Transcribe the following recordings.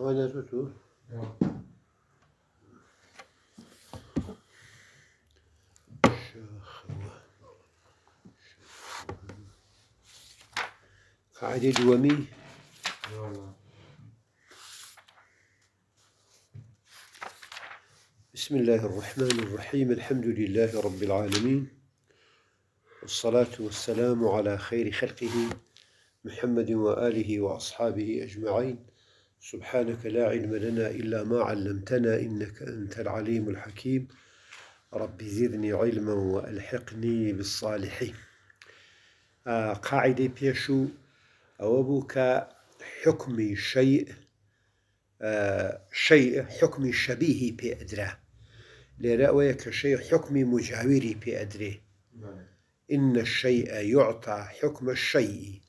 بسم الله الرحمن الرحيم الحمد لله رب العالمين والصلاة والسلام على خير خلقه محمد وآله وأصحابه أجمعين سبحانك لا علم لنا إلا ما علمتنا إنك أنت العليم الحكيم رب زدني علما وألحقني بالصالحين آه، قاعدة بيشو أو أبوك حكم شيء آه، شيء حكم شبيه أدراه لرأوي كشيء حكم مجاوري بأدراه إن الشيء يعطى حكم الشيء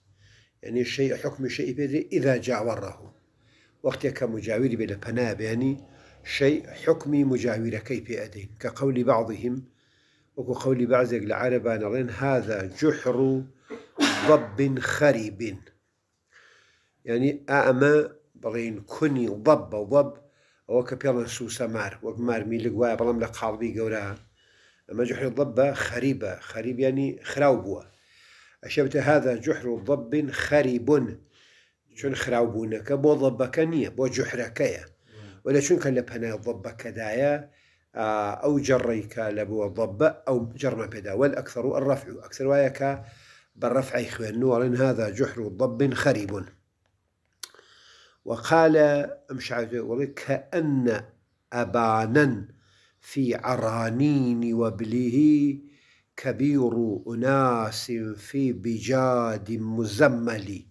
يعني الشيء حكم الشيء بأدري إذا جاوره وقتك مجاور بلا يعني شيء حكمي مجاورة كيف أدين كقول بعضهم وكقول بعض العرب نرين هذا جحر ضب خريب يعني أما بلين كني ضب ضب بە وەب ئەوە مار پێڵەن سوسەمار وەک مارمی لە گوایە بەڵام جحر ضب خريب خريب يعني خراوبوا أشبت هذا جحر ضب خريب چون خراوبوونەکە بۆ ڵەبەکە نییە بۆ جوحرەکەیە وەلا چونکە لە پەنا ڵەبەکەدایە ئەو جڕیکە لە بووە ضبە ئەو جرمە پێداوەل ئەکثر و ڕف و ئەکثر وایەکە بەڕفعی خوێنوەڵن هذا جحر و ضب خەریبون وقال ئەم شعوەڵی کە ئەن ئەبانەن في عرانين وبليه كبير أناس في بجاد مزملي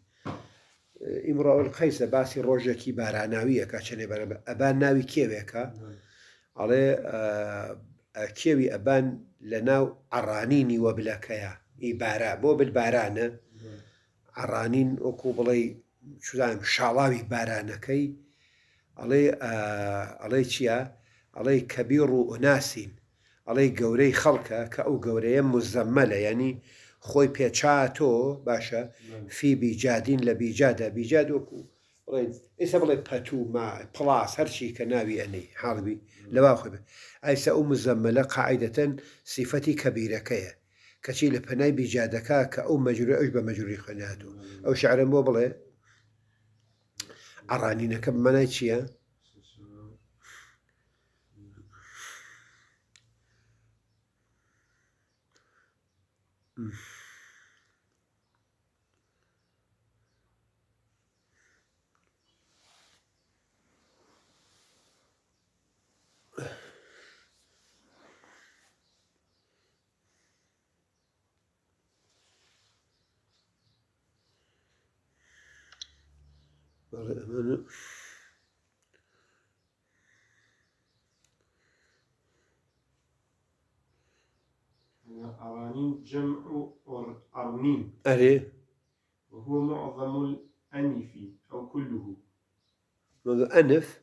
ئیمڕاول قەیسە باسی ڕۆژێکی باراناویەکە چنێ بەرە ئەبان ناوی کێوێکە ئەڵێ کێوی ئەبان لە ناو ئەڕانی نیوە بلەکەیە ئیبارە بۆ بلبارانە ئەڕانین وەکو بڵێ شدان شاڵاوی بارانەکەی ئەڵێ ئەڵێ چییە؟ ئەڵێ کەبیر و ئۆناسین ئەڵێ گەورەی خەڵکە کە ئەو گەورەیە مزەممە لە ینی خۆی پێچاتۆ باشە فی بیجادین لە بیجادا بیجاد وەکو ئێستا بڵێ پەتوما پلاس هەرچی کە ناوی ئەنەی حڵبی لەوا خۆ ئایسا ئەو مزەممەلە قاعدەتەن سیفەتی کەبیرەکەیە کەچی لە پەنای بیجادەکە کە ئەو مەجروری ئەوش بە مەجوری خوێنات و ئەو شعرم بۆ بڵێ ئەڕانینەکە منە چییە؟ böyle أرانين جمع أرنين أري وهو معظم الأنف أو كله ماذا أنف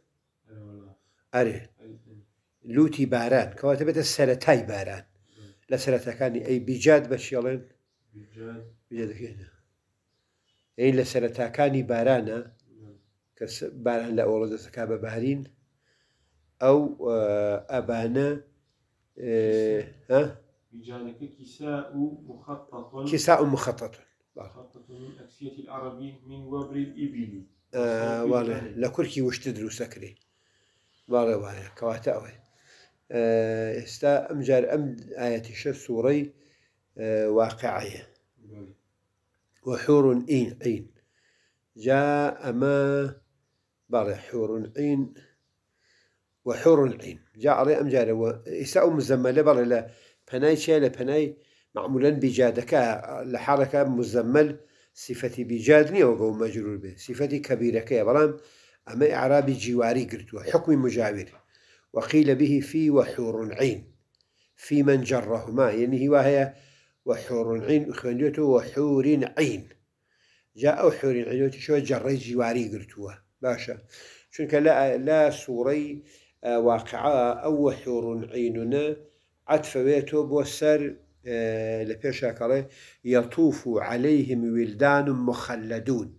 أري لوتي باران كواتبة السرتاي باران لا لسرتا كان أي بجاد باش يلين بجاد بجاد كينا أي لسرتا كان بارانا کە باران لە ئەوڵە دەستەکە بەبارین ئەو ئەبانە كساء مخطط أكسية العربي من وبر الإبل آه، والله لكركي وش تدرس كري والله والله كواتا أوي آه، استا أمجار أم آية الشر آه، واقعية وحور عين عين جاء ما باري حور العين وحور العين جاري أم جاري و إساء مزملة باري لا بناي لا لبناي معمولا بجادك لحركة مزمل صفتي بجادني او وقو مجرور به صفتي كبيرة كي برام أما إعرابي جواري قرتوا حكم مجاور وقيل به في وحور العين في من جرهما يعني هواهي وحور العين خندته وحور عين جاء وحور العين شو جري جواري قرتوه باشە چونکە لە سوورەی واقعا ئەو حورون عینونە عاتفەوێتەوە بۆ سەر لە پێشاکەڵێ یەطوف و عليهلەیهم ویلدان و مخەلدون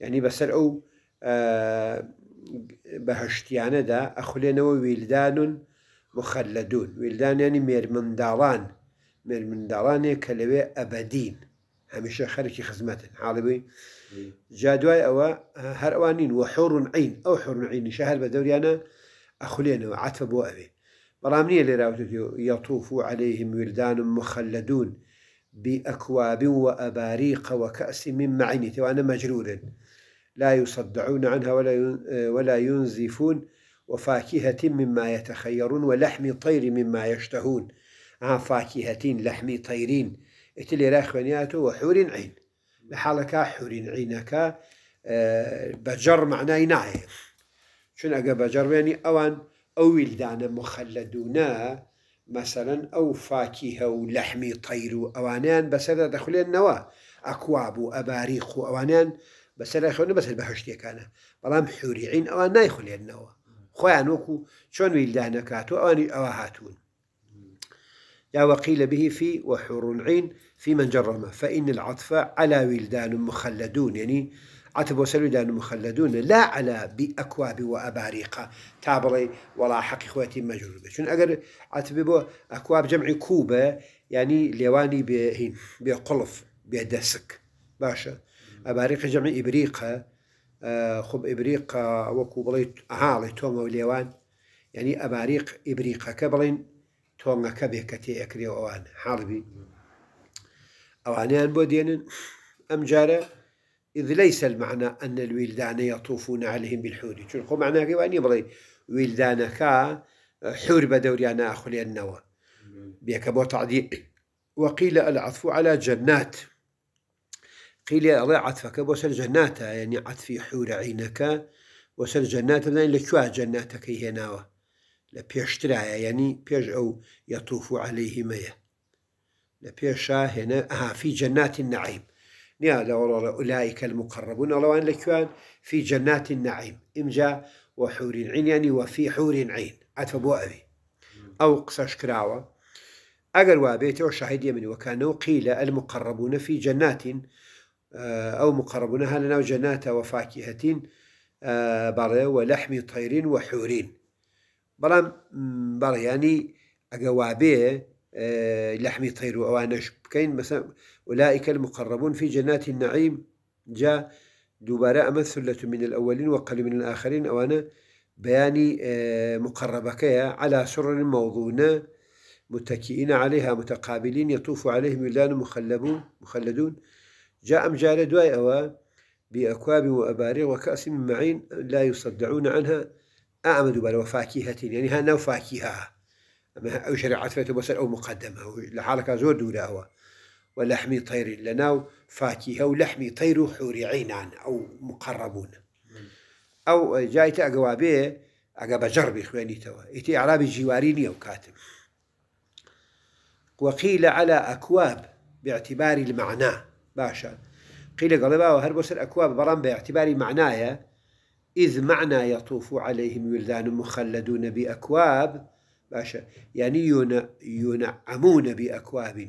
یعنی بەسەر ئەو بەهشتیانەدا ئەخولێنەوە ویلدانون مخەلدون ویلدانیانی مێرمنداڵان مێرمنداڵانێک کە لەوێ ئەبدین هەمیشە خەرکی خزمەتن حاڵبی جادواي او هەر وحور عين او حور عين حڕون بدوري انا بە دەوریانە ئەخولێنەوە عتە بۆ ئەوێ بەڵام نییە لێراوت یەطوف و بأكواب وأباريق وكأس من معين وانا مجرور لا يصدعون عنها ولا ولا ينزفون وفاكهة مما يتخيرون ولحم طير مما يشتهون عن آه، فاكهة لحم طيرين اتلي راخوانياته وحور عين لحالك حورين عينك آه، بجر معناه ناعي شن أجا بجر يعني أوان أو ولدان مخلدونا مثلا أو فاكهة ولحم طير أوانان بس هذا دخل النوا أكواب وأباريخ أوانان بس هذا يخلون بس البحشتي كان بلام حوري عين أوان نا يخلي النوا خوان وكو شون ولدان كاتو أواني أواهاتون يا وقيل به في وحور عين في من جرمه فإن العطف على ولدان مخلدون يعني عتب وسل ولدان مخلدون لا على بأكواب وأباريق تابري ولا حقيقة مجرد شون أجر عتب أكواب جمع كوبة يعني ليواني بهين بقلف بدسك باشا أباريق جمع إبريقة آه، خب إبريقة آه، وكوبلي هالي توما وليوان يعني أباريق إبريقة كبلين توما كبه كتي أكري وأوان حالبي أو أوانيان بودين أم جارة إذ ليس المعنى أن الولدان يطوفون عليهم بالحور شنو معناه كيواني ولدان ولدانك حور بدوريانا أخلي النوى بيك بو تعديل وقيل العطف على جنات قيل الله عطفك بوسر جنات يعني عطفي حور عينك وسر جنات يعني لشوا جناتك نوى لبيشترايا يعني بيش أو يطوف عليهما لبيشا هنا آه في جنات النعيم نيا لورا أولئك المقربون الله وان لكوان في جنات النعيم إمجا وحور عين يعني وفي حور عين أبو أبي أو قصاش كراوة أقل وابيت وشاهد يمن وكانوا قيل المقربون في جنات أو مقربون هلنا جنات وفاكهة بري ولحم طير وحورين و بري يعني بەڕیانی ئەگە آه، لحم طير وأوانش بكين مثلا أولئك المقربون في جنات النعيم جاء دوباره مثلة من الأولين وقل من الآخرين أوانا بياني آه، مقربك على سرر موضونة متكئين عليها متقابلين يطوف عليهم ولدان مخلبون مخلدون جاء أم جار دواي أوا بأكواب وأباريغ وكأس من معين لا يصدعون عنها أعمد بل وفاكهة يعني هنا وفاكهة ئەو شەرعاتفێتە بەسەر او مقدمه لحالك زور دولا هو ولحم طير لنا فاكهة ولحم طير حور عينان أو مقربون أو جايت أقوى ئەگە بە بجربي خوێنیتەوە توا إتي إعرابي جواريني أو کاتم وقيل على أكواب باعتبار المعنى باشا قيل قلبا وهر هربو سر أكواب برام باعتبار معناها إذ معنى يطوف عليهم ولدان مخلدون بأكواب باشا يعني یونەعممونە ينعمون بأكواب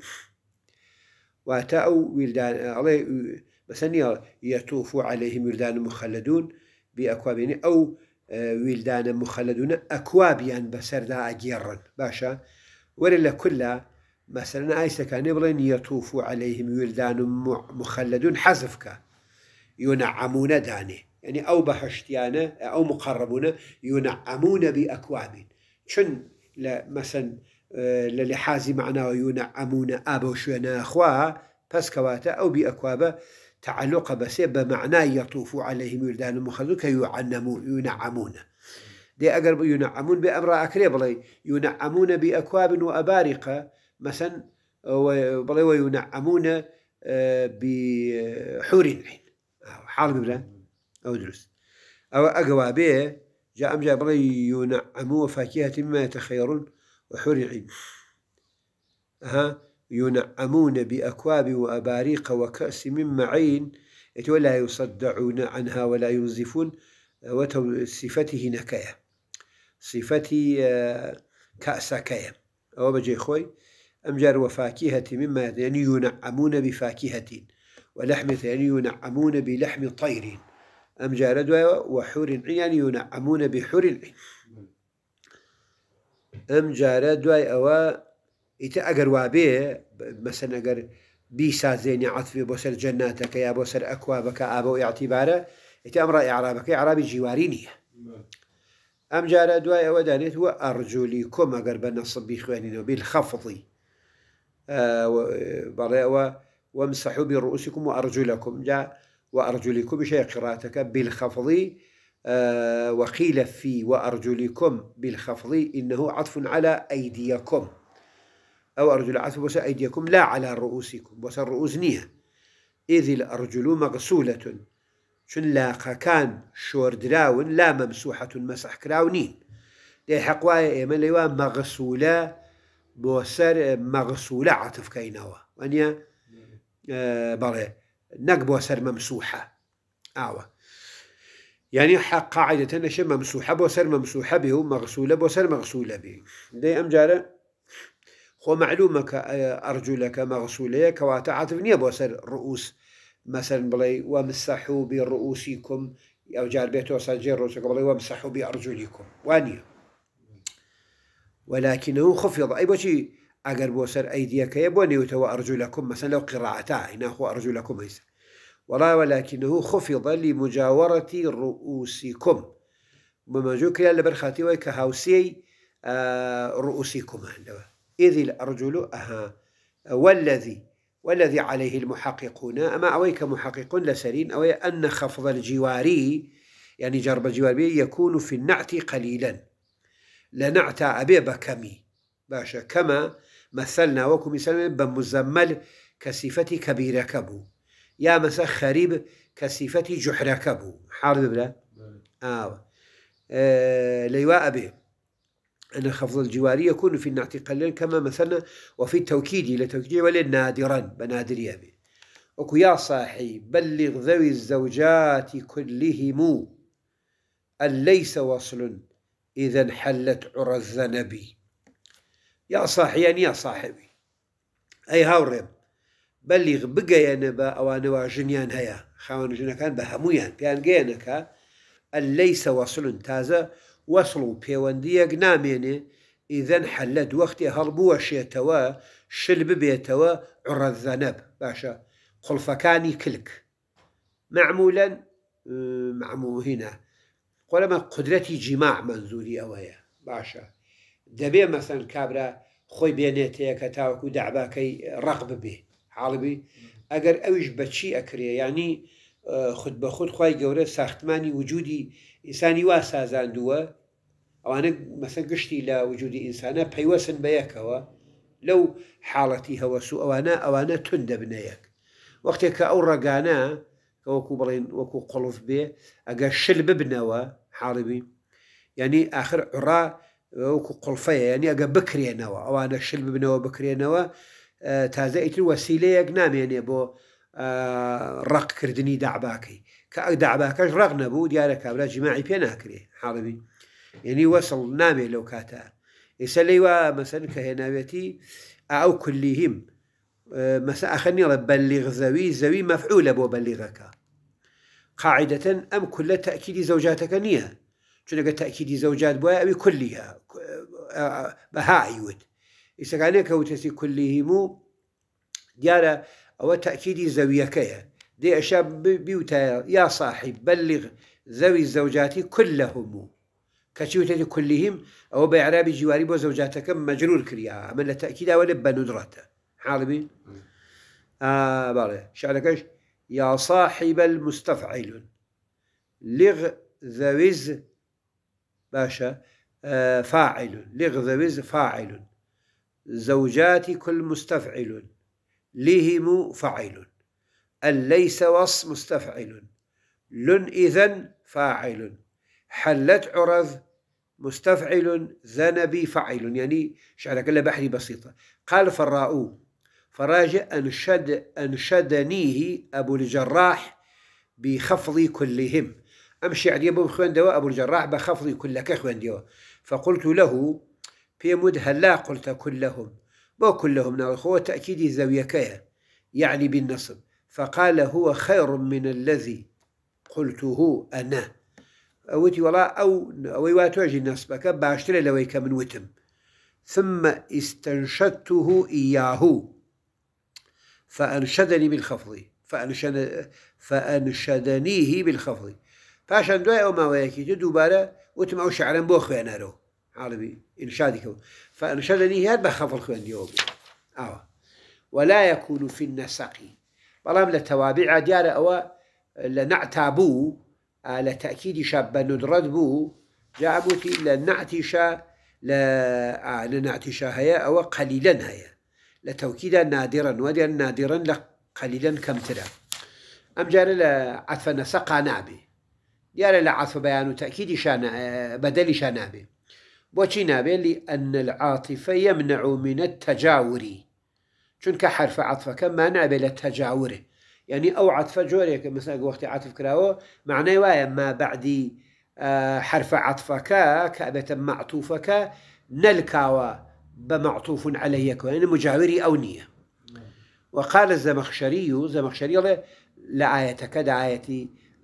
وتأو ولدان مثلا يطوف عليهم ولدان مخلدون بأكواب يعني أو آه، ولدان مخلدون أكواب يعني بسر بەسەردا ئەگێڕن باشە وەرە لە کولا مەسەرنا ئایسەکانی بڵێن یەتوف و عليهەیهیم ویلدان و مخەلدون حەزفکە يعني أو بحشتيانة أو مقربون ينعمون بأكواب شن مثلا آه، للحازي معنا وينعمون آبو وشوينا أخوا بس كواتا أو بأكوابا تعلق بس بمعنى يطوف عليهم ولدان المخلد كي ينعمون دي أقل ينعمون بأمر أكريب ينعمون بأكواب وأبارقة مثلا بلي وينعمون آه، بحور العين حال قبل أو درس أو أقوابيه جاء جابري ينعموا فاكهة مما يتخيرون وحور ها ينعمون بأكواب وأباريق وكأس من معين ولا يصدعون عنها ولا ينزفون صفته نكايا صفتي آه، كأسكايا أو بجي خوي أمجر وفاكهة مما يعني ينعمون بفاكهة ولحمة يعني ينعمون بلحم طير أم جاردوا وحور العين يعني ينعمون بحور العين أم جاردوا أو إتا وابي وابيه مثلا أجر بيسازين عطفي بوسر جناتك يا بوسر أكوابك أبو اعتباره إتا إعرابك إعرابي جوارينية أم جار دوايا ودانت وأرجلي كم أجر بالنصب بخوانين وبالخفض آه وامسحوا برؤوسكم وأرجلكم جاء وأرجلكم بشيء قراءتك بالخفض آه وقيل في وأرجلكم بالخفض إنه عطف على أيديكم أو أرجل عطف بس أيديكم لا على رؤوسكم بس الرؤوس نية إذ الأرجل مغسولة شن لاقا كان شور دراون لا ممسوحة مسح كراونين لي إيه حقوايا إيما ليوا مغسولة بوسر مغسولة عطف كينوا وانيا آه بلي نقبو سر ممسوحة مەمسوحە يعني حق قاعدة نشي ممسوحة بو سر ممسوحة به و بو سر مغسولة به دي أم جارة خو معلومەکە ئەرجولەکە آه، مەغسوولەیە کەواتە عاتف نییە بۆ سەر ڕوس مەسەر بڵێ وەمسەحوبی ڕوسی جار بيتو ساجێ ڕۆژەکە بلي ومسحوا بأرجلكم کوم ولكنه خفض أي بوشي أجر بوسر أيديك يبوني وتو أرجلكم مثلا لو قراءتا هنا أخو أرجلكم هيسر ولكنه خفض لمجاورة رؤوسكم بمجو كلا لبرخاتي ويك هاوسي آه، رؤوسكم إذ الأرجل أها والذي والذي عليه المحققون أما أويك محقق لسرين أو أن خفض الجواري يعني جرب الجواري يكون في النعت قليلا لنعت أبي بكمي باشا كما مثلنا وكم مثلا بمزمل كصفة كبيرة كبو يا مەسە خريب کە جحركبو حارب بلا آه. آه، ببرە ئاوە أن خفض الجواري يكون في النعت قليل كما مثلا وفي التوكيد توكيد ولن نادرا بنادر به أكو يا صاحي بلغ ذوي الزوجات كلهم أن ليس وصل إذا حلت عرى الذنب يا صاحي يعني يا صاحبي أي الرب بلغ بقى يا نبا او انا واجنيان هيا خوان جنا كان بهمويا بيان جينكا الليس وصل تازا وصلوا بيوندي جناميني اذا حلد وقتي هربو توا شلب بيتوا عر الذنب باشا قل فكاني كلك معمولا معمو هنا قل ما قدرتي جماع منزولي اوايا باشا دبي مثلا كابرا خوي بينيتي كتاوكو دعباكي رغب به حاڵبی ئەگەر ئەویش بەچی ئەکرێ ینی خود بە خودت خی گەورە ساختمانی وجودی ئینسانی وا سازاندووە ئەوانە مەسە گشتی لە وجودی ئینسانە پەیوەسن بە یەکەوە لەو حاڵەتی هەوەسو ئەوانە ئەوانە تون دەبنەیەک وەختێک کە ئەو ڕگانە وەکو بڵێن وەکو قڵف بێ ئەگە شل ببنەوە حاڵبی ینی آخر عڕا وەکو قڵفەیە ینی ئەگە بکرێنەوە ئەوانە شل ببنەوە بکرێنەوە تازە ئیتر وەسیلەیەک نامێنێ بۆ ڕقکردنی داعباکەی کە ئەک داعباکەش ڕق نەبوو دیارە کابرا جماعی پێ ناکرێ حاڵبی یعنی وەسڵ نامێ لەو کاتە ئیسە لی وا مەسەن کە هێناوێتی ئەو کولیهیم مەسە ئەخەنیڵە بەلی غزەوی زەوی مەفعولە بۆ بەلیغەکە قاعدەتەن ئەم کولە تاکیدی زەوجاتەکە نییە چونەکە تاکیدی زەوجات بۆە ئەوی کولیە بەهایوت كوتسي کەوتەسی کولیهیم أو تأكيد زوية زەویەکەیە دي ئەشا بيوتا يا صاحب بلغ زوي الزوجات كلهم لە هەموو کەچی وتێتی کولیهیم ئەوە بە عرابی مجرور بۆ زەوجاتەکەم مەجرور أو لب لە تاکیداوە آه بەنودڕاتە حاڵبی يا صاحب المستفعل لغ ذويز باشا آه، فاعل لغ ذويز فاعل زوجات كل مستفعل لهم فاعل أن ليس وص مستفعل لن إذن فاعل حلت عرض مستفعل ذنبي فاعل يعني شعر كلها بحري بسيطة قال فراء فراجع أنشد أنشدنيه أبو الجراح بخفض كلهم أمشي عدي أبو خوان أبو الجراح بخفض كلك خوان دوا فقلت له في مدها لا قلت كلهم بو كلهم هو تأكيد زاوية يعني بالنصب فقال هو خير من الذي قلته أنا أوتي ولا أو أو تعجي نصبك باشتري لويك من وتم ثم استنشدته إياه فأنشدني بالخفض فأنشد فأنشدنيه بالخفض فعشان دواء ما ويكي دوباره وتم أو شعرا بو خوانارو عربي إنشادك فإنشادني هاد بخاف الخوان ديوبي اوا آه. ولا يكون في النسق بلام لتوابع ديار أو لنعتابو آه، لتأكيد شاب ندرد بو جابوتي لنعتشا لنعتشا آه، هيا أو قليلا هيا لتوكيدا نادرا وديا نادرا لقليلا كم ترى أم جاري لعطف نسق نابي ديار لعطف بيان وتأكيد شان بدل شانابي بۆچی نابێت لأن العاطفة يمنع من التجاور چونکە حرفە عطفەکە ما نابێت لە يعني یعنی ئەو عطفە جۆرێکە مثلا وەختی عاطف کراوە معنای وایە ما بعدی حرفە عطفەکە کە ئەبێتە مععطوفەکە نەلکاوە بە عليك عليهەکە یعنی مجاوری ئەو نییە وقال الزمخشري زمخشري الله لا آية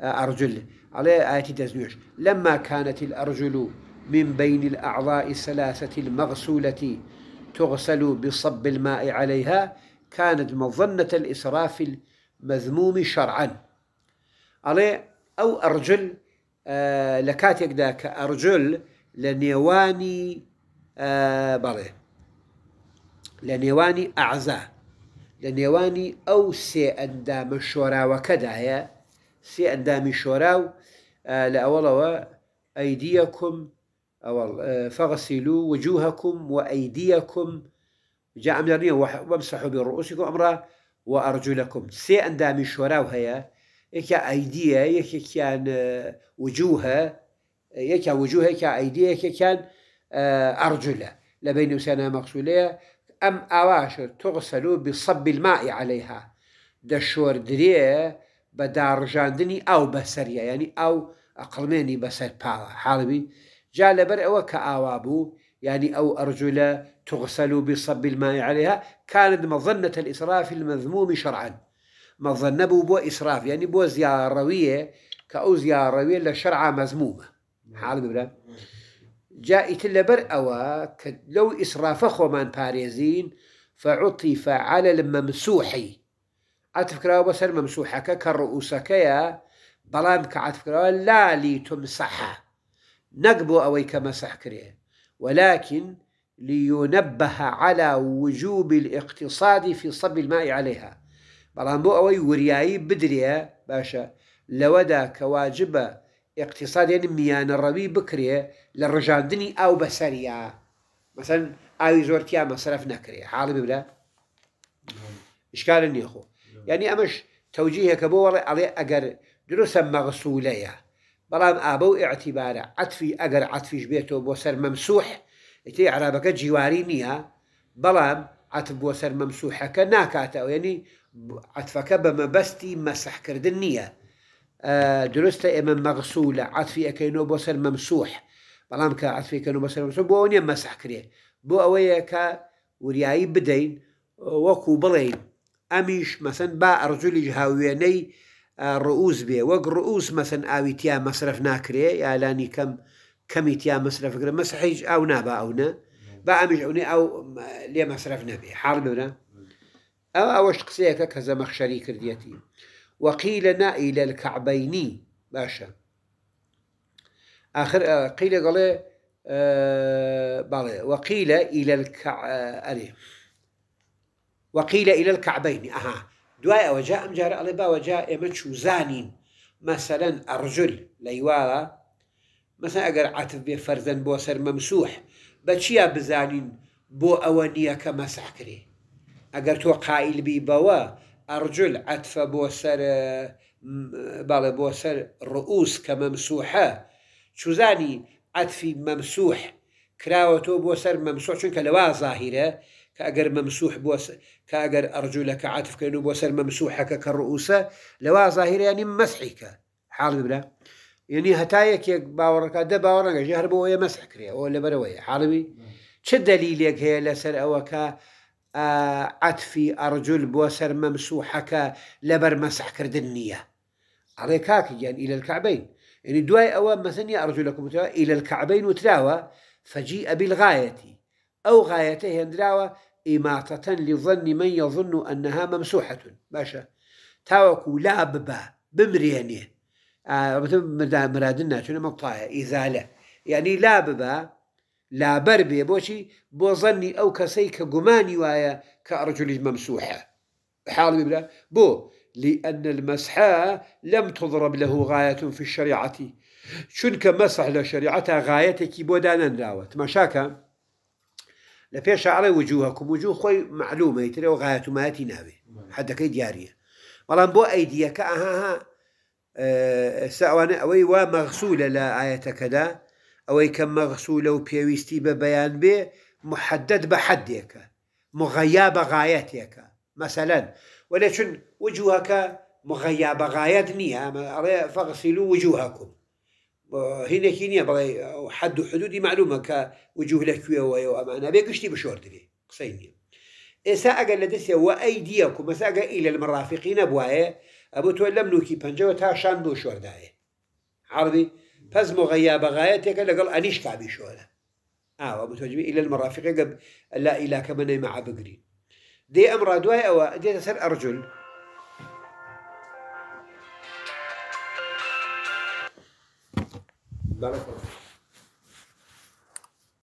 أرجل عليه آيتي تزنيش لما كانت الأرجل من بين الأعضاء الثلاثة المغسولة تغسل بصب الماء عليها كانت مظنة الإسراف المذموم شرعا عليه أو أرجل آه لكاتك داك أرجل لنيواني آه بره لنيواني أعزاء لنيواني أو سي أندام الشورا كذا هي سي أندام الشورا آه لأولا أيديكم آه، فاغسلوا وجوهكم وأيديكم جاء أمرني وامسحوا برؤوسكم أمرا وأرجلكم سي أندامي شوراو هيا يكا أيديا يكا كان آه، وجوها يكا وجوها يكا أيديا يكا كان آه، أرجلة لبين وسانا مقصولية أم أواشر تغسلوا بصب الماء عليها دشور دريا بدار جاندني أو بسريا يعني أو أقلميني بسر پاوە جاء لەبەر وكآوابو يعني أو أرجل تغسل بصب الماء عليها كانت مظنة الإسراف المذموم شرعا مظنة بو إسراف يعني بو زياروية كأو زياروية لشرعة مذمومة نعم. حال بلا نعم. جاءت لبر أوا لو إسراف خومان باريزين فعطف على الممسوح عتفكرا بسر ممسوحك كرؤوسك يا بلام كعتفكرا لا تمسحه نقبو أوي كمسح كريه ولكن لينبه على وجوب الاقتصاد في صب الماء عليها بلان بو أوي ورياي بدريه باشا لودا كواجبه اقتصاد يعني ميان الربي للرجال دني أو بسريا مثلا أوي زورتيا مصرف نكريه حالي بلا إشكال أخو نعم. يعني أمش توجيهك بو والله أجر دروسا مغسوليه بلان آبو اعتبار عطفي اقر عطفي جبيتو بوسر ممسوح إتي عربك جواري نيا بلام عطف بوسر ممسوح كناكاتا يعني عطفك بما بستي مسح كرد النية درست إما مغسولة عطفي أكينو بوسر ممسوح بلام عطفي أكينو بوسر ممسوح بو أوني مسح كري بو أوي كا وريائي بدين وكو بلين أميش مثلا با أرجولي جهاويني مثلا أو تيا مصرف ناكري يا لاني كم كم تيا مصرف مەصرفگر مسحيج أو نابا نا با ئەمیش ئەوێ ئەو أو مەصرف نەبێ حاڵ بورە أو ئەوەش قسەیەەکە کە مخشري كرديتي وقيل نا إلى الكعبيني باشا باشە آخر قيل قال بالي وقيل إلى الكع وقيل إلى الكعبين أها دوای ئەوە جا ئەم جارە ئەڵێ باوەجا ئێمە چوزانین مەسەەن ئەڕژل لەیواڵە مەسا ئەگەر عاتف بێ فەرزەن بۆ سەر مەمسوح بە چیا بزانین بۆ ئەوە نییە کە مەساکرێ ئەگەر تۆ قائلبی بەوە ئەڕجل عتفە بۆ سەر باڵێ بۆ سەر ڕئوس کە مەمسوحە چوزانی عتفی مەمسوح کراوە تۆ بۆ سەر مەمسۆ چونکە لەوا زاهیرە كأجر ممسوح بوس كأجر أرجلك عاتف كأنه بوسر ممسوحك كالرؤوسة لواء ظاهر يعني مسحك حال بلا يعني هتايك يك باورك ده باورك جهر يا مسح كريا ولا بروي حالبي چه دليلك هي لسر أوكا آه عطفي أرجل بوسر ممسوحك لبر مسح كردنية عليكاك يعني إلى الكعبين يعني دواي أو مثلا أرجلكم إلى الكعبين وتراوى فجيء بالغاية أو غايته هندراوة إماطة لظن من يظن أنها ممسوحة باشا تاوكو لا ببا بمريانيه آه مرادنا شنو مطايا إزالة يعني لا ببا لا بربي بوشي بو ظني أو كسيك قماني وايا كأرجل ممسوحة حال ببلا بو لأن المسحة لم تضرب له غاية في الشريعة شنك مسح لشريعتها غايتك بودانا راوت مشاكا لبيش على وجوهكم وجوه خوي معلومة يتري وغايته ما يتي نابي حتى كي دياريه والله بو أيديا كأها ها آه، سأوان أوي ومغسولة لا آية كذا أوي كم مغسولة وبيويستي ببيان به محدد بحدك مغياب غايتك مثلا ولكن وجوهك مغياب غايتني فاغسلوا وجوهكم هنا كينيا بغي حد حدودي معلومة كوجوه لكوية ويا وامانة بيقشتي بشور دلي قصيني إسا أقل لدسيا وأيديكو مسا إلى المرافقين بوايا أبو تولم نوكي بنجاو تاشان بشور داية عربي فاز مغياب غايتك قال أنيش كابي شورة آه أبو تولمي إلى المرافقين قبل لا إله كمن مع بقري دي أمر دواي أو دي تسأل أرجل بارك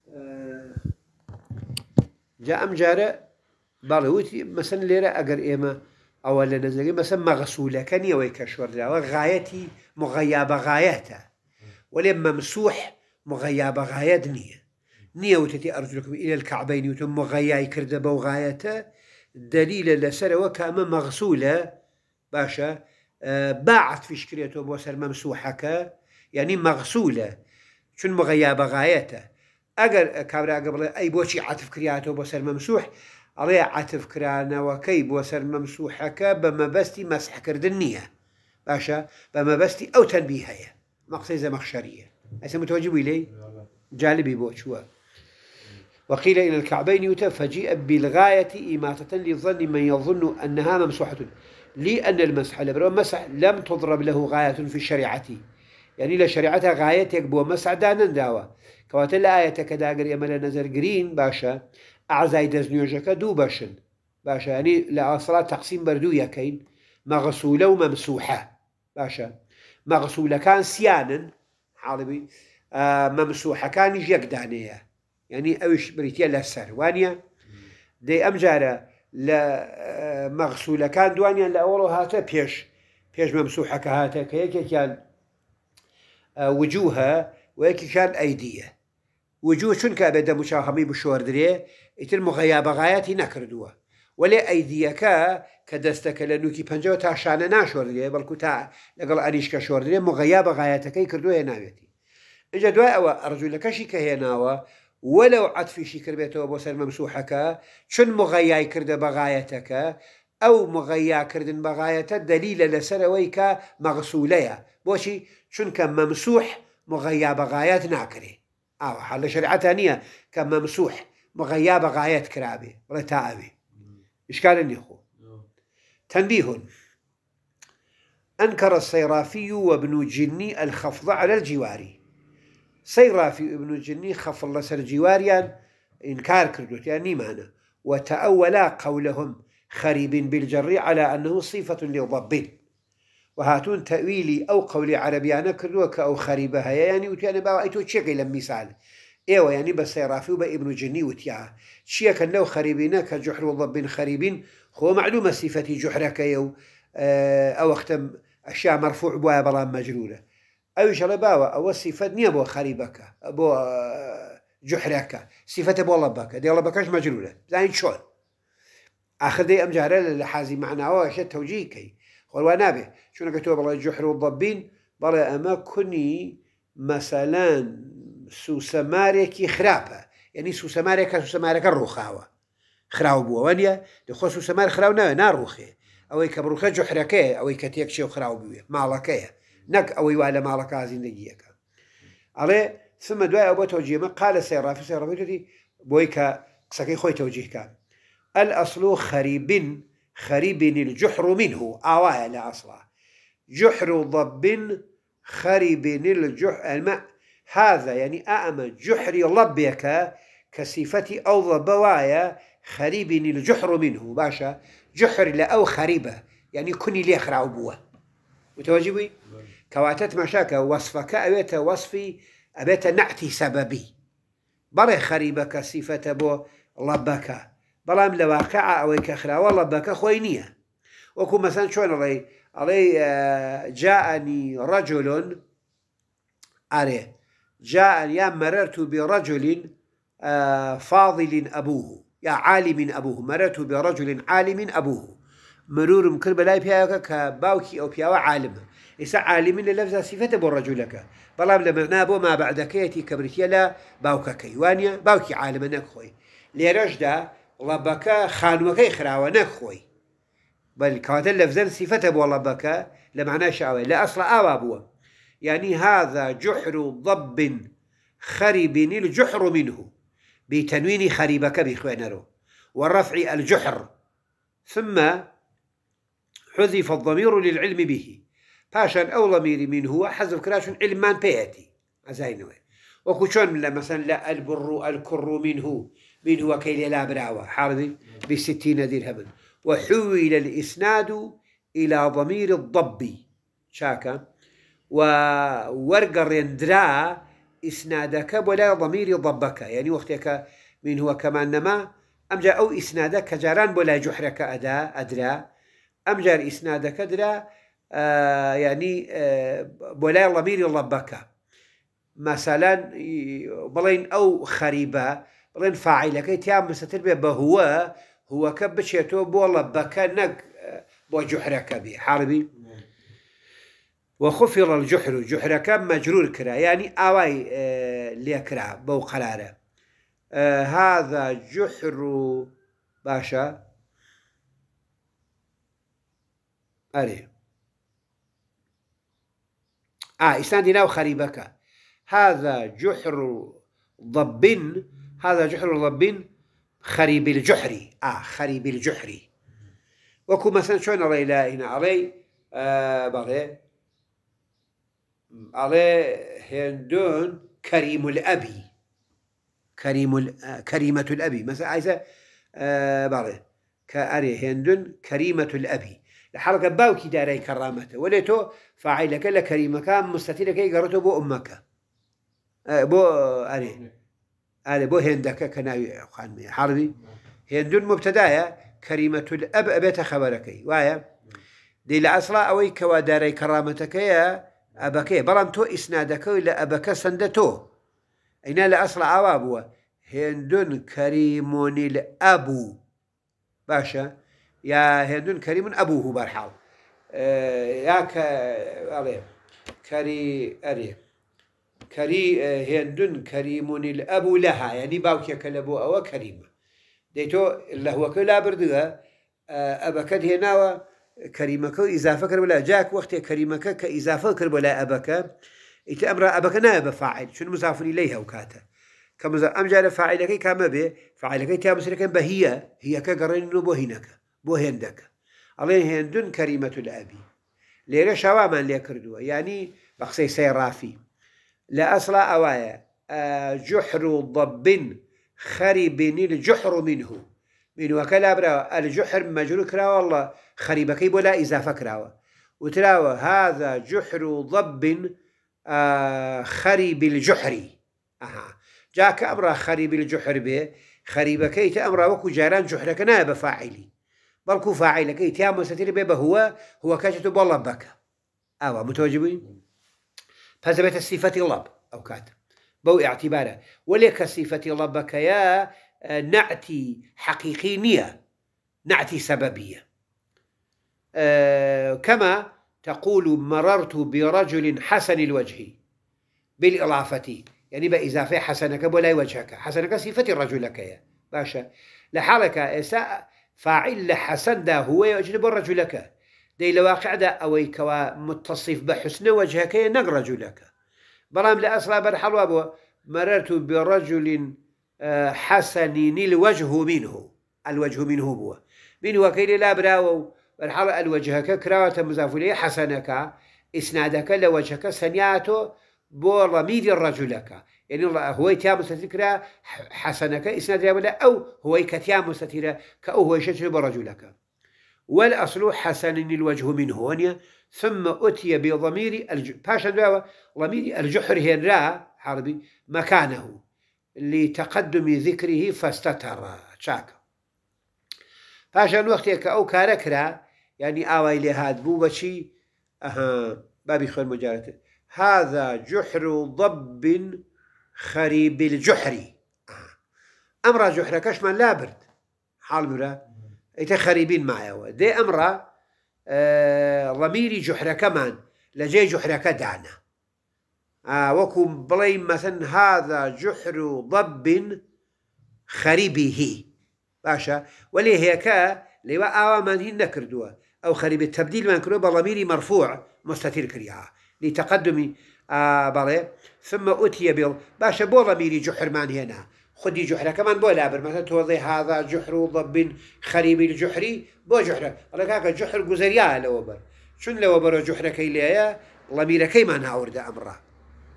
الله جاء أم جارة بلوتي مثلا ليرة أجر إيما اللي نزلي مثلا مغسولة كان يوي كشور غايتي مغيابة غايته ولا ممسوح مغيابة غايات نية نية وتتي أرجلكم إلى الكعبين وتم مغياي كردبة وغايته دليل لسر وكأما مغسولة باشا آه، باعت في شكريته بوسر ممسوحك يعني مغسولة چون مغەیا بەغایەتە ئەگەر کابراگە قبل أي بوشي عاتف كرياته بۆ ممسوح مەمسوح ئەڵێ عاتفکرانەوەکەی وكي سەر مەمسوحەکە بە مەبەستی مەسحکردن باشا باشە بە مەبەستی ئەو تەنبی هەیە مەقسی زەمەخشەریە ئەسە متۆجی بووی إلي جالبي بۆ وقيل إلى الكعبين يؤتى فجيء بالغاية إماتة للظن من يظن أنها ممسوحة لأن المسح لبرو مسح لم تضرب له غاية في الشريعة یعنی لە شریعەتە غایەتێک بۆ مەسعدا ننداوە کەواتە لە ئاەتەکە داگر ئەمە لە نەزەرگرین باشە ئازای دەستنوێژەکە دوو بەشن باشانی لە ئاسڵا تەقسیم بەردوو یەکەین مەغسوولە و مەمسوحە باشە مەغسوولەکان سیانن حاڵبی مەمسوحەکانی یەکدانەیە یعنی ئەوش بریتە لە سەروانە دەی ئەمجارە لە مەغسوولەکان دوانیان لە ئەوڵ هاتە پێش پێش مەمسوحەکە هاتە کە یەکێکیان وجوهە وەیەکیشان ئەیدیە وجوه چونکە بێدە مشاهەمی بشۆردرێ ئیتر مغەیابغاەتی نەکردووە وەێ ئەیدیەکە کە دەستەکە لە نوکی پنجەوە تا شانە ناشۆردرێ بەڵکو تا لەگەڵ ئەریشکە شۆردرێ مغەیا بەغایەتەکەی کردووە ناوێتی ئەجا دوای ئەوە ئەرزوولەکەشی کە هێناوە وەلەو عتفیشی کردێتەوە بۆ سەر مەمسوحەکە چون مغەیای کردە بەغایەتەکە ئەو مغەیاکردن بەغایەتە دەلیلە لەسەرەوەی کە مەغسوولەیە بۆچی چونکە ممسوح مغەیا غايات ناكري أو حال لە شریعەتە نییە ممسوح مەمسوح غايات كرابي کرابێ بڵێ تا ئەوێ إشكال النخو تنبيه أنكر الصيرافي وابن جني الخفض على الجواري صيرافي وابن جني خفض لسر جواريا إنكار كردوت يعني معنى وتأولا قولهم خريب بالجري على أنه صفة للضب وهاتون تأويلي أو قولي عربي يعني أنا كردوك أو خريبها يعني أنا بقى أيتو تشيقي لم مثال ايوه يعني بس يرافي وبابن ابن جني وتيا تشيك أنه خريبين كجحر وضب خريبين هو معلومه صفة جحرك كيو آه او اختم اشياء مرفوع بوا بلان مجروره او شلا باوا او صفه نيه بو خريبك بوا آه، جحرك صفة بوا لبك دي لبكش مجروره زين شلون اخذ ام جهره لحازي معناه وش توجيهكي وەوا نابێ چونەکە تۆ بڵێ جوحر و بەبین بەڵێ ئەمە کونی مەسەلەن سوسەمارێکی خراپە یعنی سوسەمارێک کە سوسەمارەکە ڕوخاوە خراو بووەوە نیە دخۆ سوسەمار خراو ناوێ ناڕوخێ ئەوەی کە بڕوخە جوحرەکەی ئەوەی کە تێک شێو خراو بووێ ماڵەکەیە نەک ئەوەی وا لە ماڵەکە زیندگیەکە ئەڵێ سمە دوای ئەو بۆ تۆجیێمە قالە سێڕافی سێڕەبیری بۆی کە قسەکەی خۆی تەوجیهکە ئەل ئەسل و خەریبین خريب الجحر منه أواه لا أصلا جحر ضب خريب الجحر الماء هذا يعني أأما جحر لبك كصفة أو ضبوايا خريب الجحر منه باشا جحر لأو خريبة يعني كني لي أبوه متواجبي كواتت مشاكة وصفك أبيت وصفي أبيت نعتي سببي بره خريبك صفة بو ربك بلام لواقع أو كخرا والله بك خوينية وكم مثلا وەکو مەسەن علي جاءني رجل أري جاء يا مررت برجل فاضل أبوه يا عالم أبوه مررت برجل عالم أبوه مرور مكر بلاي بياك كباوكي أو بياو عالم إسا عالم للفظة صفة برجلك بلام لمعنى بو ما بعدكيتي كبرتيا لا باوكا كيوانيا باوكي عالم نكخوي ليرجدا ڕەبەکە خانوەکەی خراوە بل بەکاتە لەفزەر سیفەتە بۆ ڕەبەکە لمعنى شعوي لا أصل ئاوا بووە يعني هذا جحر ضب خرب الجحر منه بتنوين خريبك بخوانرو والرفع الجحر ثم حذف الضمير للعلم به باشا أو ضمير منه حذف كراش علمان بيأتي أزاينوه وكشون مثلا لا البر الكر منه من هو كيل لا براوة حارضي بستين درهما وحول الإسناد إلى ضمير الضب شاكا وورق الرندرا إسنادك ولا ضمير ضبك يعني وقتك من هو كمان نما جاء أو إسنادك جاران ولا جحرك أدا أدرا جار إسنادك أدرا آه يعني آه ولا ضمير ضبك مثلا بلين أو خريبة ڕێن فاعیلەکەی تیان بستر بێ بە هوە هوەکە بچێتەوە بۆڵە بەکە نەک بۆ جوحرەکە بێ حربی وەخفیڕ جوحر و جوحرەکە مەجرور کرا ینی ئاوای لێکرا بەو قەرارە هذا جحر باشا أري آه ئیساندی ناو خەریبەکە هذا جحر ضب هذا جحر رب خريب الجحري آه خريب الجحري وكو مثلا شلون أري لا هنا أري آه بري أري هندون كريم الأبي كريم آه، كريمة الأبي مثلا عايزة آه بري كأري هندون كريمة الأبي الحركة باوكي داري كرامته وليتو فاعلك لكريمك مستتيلك قرته بو أمك آه، بو أري أنا بو هندك كناوي خانمي حربي هندون مبتدايا كريمة الأب أبيت خبرك وايا دي لأصلا أوي كواداري كرامتك يا أبكي برام تو إسنادك إلى أبك سندتو إنا لأصلا عوابوا هندون كريم الأبو باشا يا هندون كريم أبوه برحال أه يا ك... كري أريه كري آه، هندن كريم الأب لها يعني باوكي كلبو أو كريم ديتو اللي هو كلا بردها آه، أبكت هنا كريمك إضافة كربلا جاك وقت كريمك كإضافة كربلا أبك إت أمر أبك نائب بفاعل شنو مضاف إليها وكاته كما أم جال فاعلك كما به فاعلك تامسر سلك بهي هي نبو هناك بو هندك الله هندن كريمة الأبي ليرة شوامان ليكردوا يعني بخصي سيرافي أصل أوايا جحر ضب خرب الجحر منه من وكلا براوة الجحر مجرور كرا والله خريبكي ولا إذا كراوة وتراوة هذا جحر ضب خرب آه، خريب الجحري أها جاك أمر خريب الجحر به كيت تأمر وكو جيران جحرك نائب فاعلي بلكو فاعلك إتيام وستير به هو هو كاشتو بك أوا متوجبين پەزەبێتە صفة لەب أو كات بو اعتباره ولك صفة سیفەتی لەبەکەیە يا حەقیقی آه، حقيقية نعتي سببية آه، كما تقول مررت برجل حسن الوجه بالإضافة يعني بإضافة حسنك ولا وجهك حسنك صفة رجلك يا باشا لحالك إساء فاعل حسن ده هو يجلب لك دي لواقع دا أوي كوا متصف بحسن وجهك ينق رجلك برام لأصلا برحلوا بو مررت برجل آه، حسنين الوجه منه الوجه منه بو من وكيل لا براو برحل الوجهك كراوة مزافولي حسنك إسنادك لوجهك سنياتو بو رميد الرجلك يعني الله هو تيام مستثيرة حسنك إسناد أو هو كتيام مستثيرة كأو هو يشتري برجلك رجلك والأصل حسن الوجه منه هون ثم أتي بضمير الج... باشا دواوة ضمير الجحر هنا حربي مكانه لتقدم ذكره فاستتر شاك باشا يك أو كاركرا يعني آوي لهاد بو بشي أها بابي خير مجالته هذا جحر ضب خريب الجحري أمر جحر كشما لابرد حال برا ايتا خريبين معي دي امرا آه ضميري جحرة كمان لجي جحرة كدعنا آه وكم بلاي مثلا هذا جحر ضب خريبه باشا ولي هيكا لوا آوا من هن نكردوا أو خريب التبديل من كروبا ضميري مرفوع مستتر كريا لتقدم آه بلاي ثم أتي بل باشا بو ضميري جحر من هنا خدي جحرة كمان بو لابر مثلا توضي هذا جحر وضب خريب الجحري بو جحرة الله كاك جحر قزريا لوبر شن لوبر جحرة كي ليا ضمير كي ما نهاورد أمره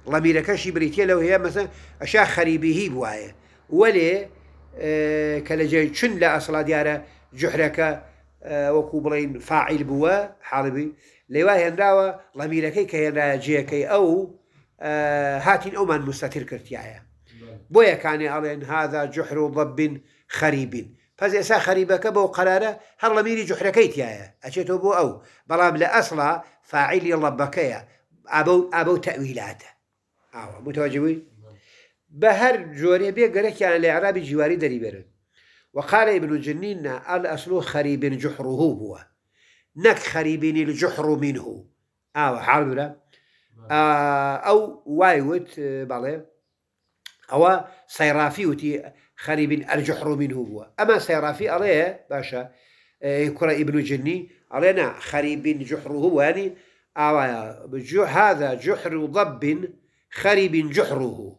ضمير كشي بريتيا لو هي مثلا اشا خريبي هي بواية ولي أه جاي شن لا أصلا ديارة جحرة أه وكوبلين فاعل بوا حالبي لێوای هێنراوە كي کە كي او ئەو اه، هاتين ئەومان مستەتر کردیایە بويا یەکانی ئەڵێن هذا جحر ضب خريب فاز پس ئێسا خەریبەکە بەو هل ميري جحركيت يا يا تایە بو أو ئەو لا أصلا فاعل فاعیلی أبو أبو و تەویلاتە ئاوە آه، متوجوی بە هەر جۆرێ بێ گەرەکیان لە عرابی جیواری وقال ابن جنين الأصل خريب جحره هو نك خريبين الجحر منه آه حال آه أو وايوت آه، بالي أو سيرافي وتي خريب أرجع منه هو أما سيرافي عليه باشا يكره آه، ابن جني علينا خريب جحر هو يعني آه، هذا جحر ضب خريب جحره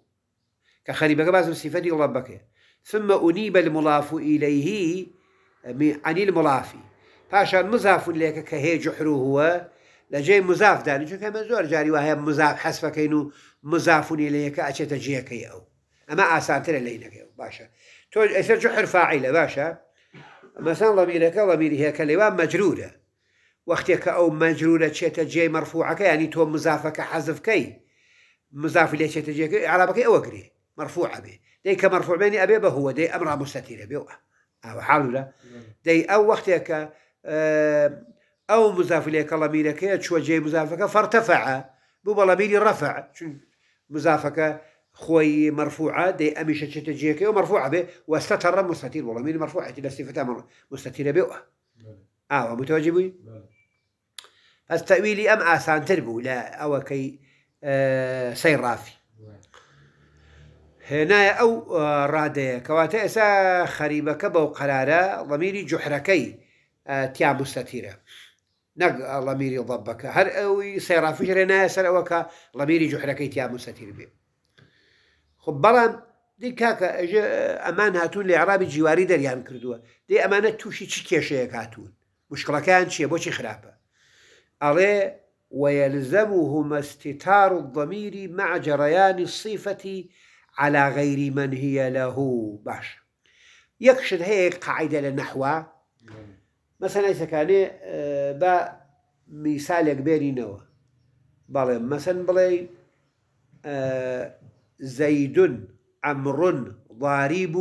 كخريب قبل اسم صفاتي ربك ثم أنيب الملاف إليه آه، عن الملافي باشا مزاف لك كهي جحره هو لجي مزاف داني شو كان زور جاري وهي مزاف حسب كينو مزاف إليك أشتا جيك أو أما آسان ترى اللي نجيو باشا تو إذا جو حرف فاعلة باشا مثلا ضميرك ضمير هيك كلمة مجرورة وقتك أو مجرورة شيء تجي مرفوعة يعني تو مزافك حذف كي مزاف ليش تجي على بقي أو قري مرفوعة به دي مرفوع بيني أبي هو دي أمر مستتيرة بيو أو حالو لا دي أو وقتك آه، أو مزاف ليك الله ميرك تشو جاي مزافك فارتفع بو بلا ميري رفع شو مزافك خوي مرفوعة دي أمشة تجيكي ومرفوعة به واستتر مستتير والله من مرفوعة إلى صفتها مستتيرة به آه متوجه بي التأويل أم آسان تربو لا أو كي آه سير رافي هنا أو آه، رادة كواتا إسا خريبة كبو قرارة ضميري جحركي آه تيا مستتيرة نق آه، ضميري ضبك هر أوي سير رافي جرنا سر كا ضميري جحركي تيا مستتير بيه خب بەڵام دی کاکە ئەژە ئەمان هاتوون لە عرابی جیواری دەریان کردووە دی ئەمانە تووشی چی کێشەیە هاتوون مشکڵەکان چییە بۆچی خراپە ئەڵێ ويلزمهما استتار الضمير مع جريان الصفة على غير من هي له باش يكشد هيك قاعدة للنحو مثلا إذا كان با مثال يكبيري نوا بلي مثلا بلي زيد عمر ضاربه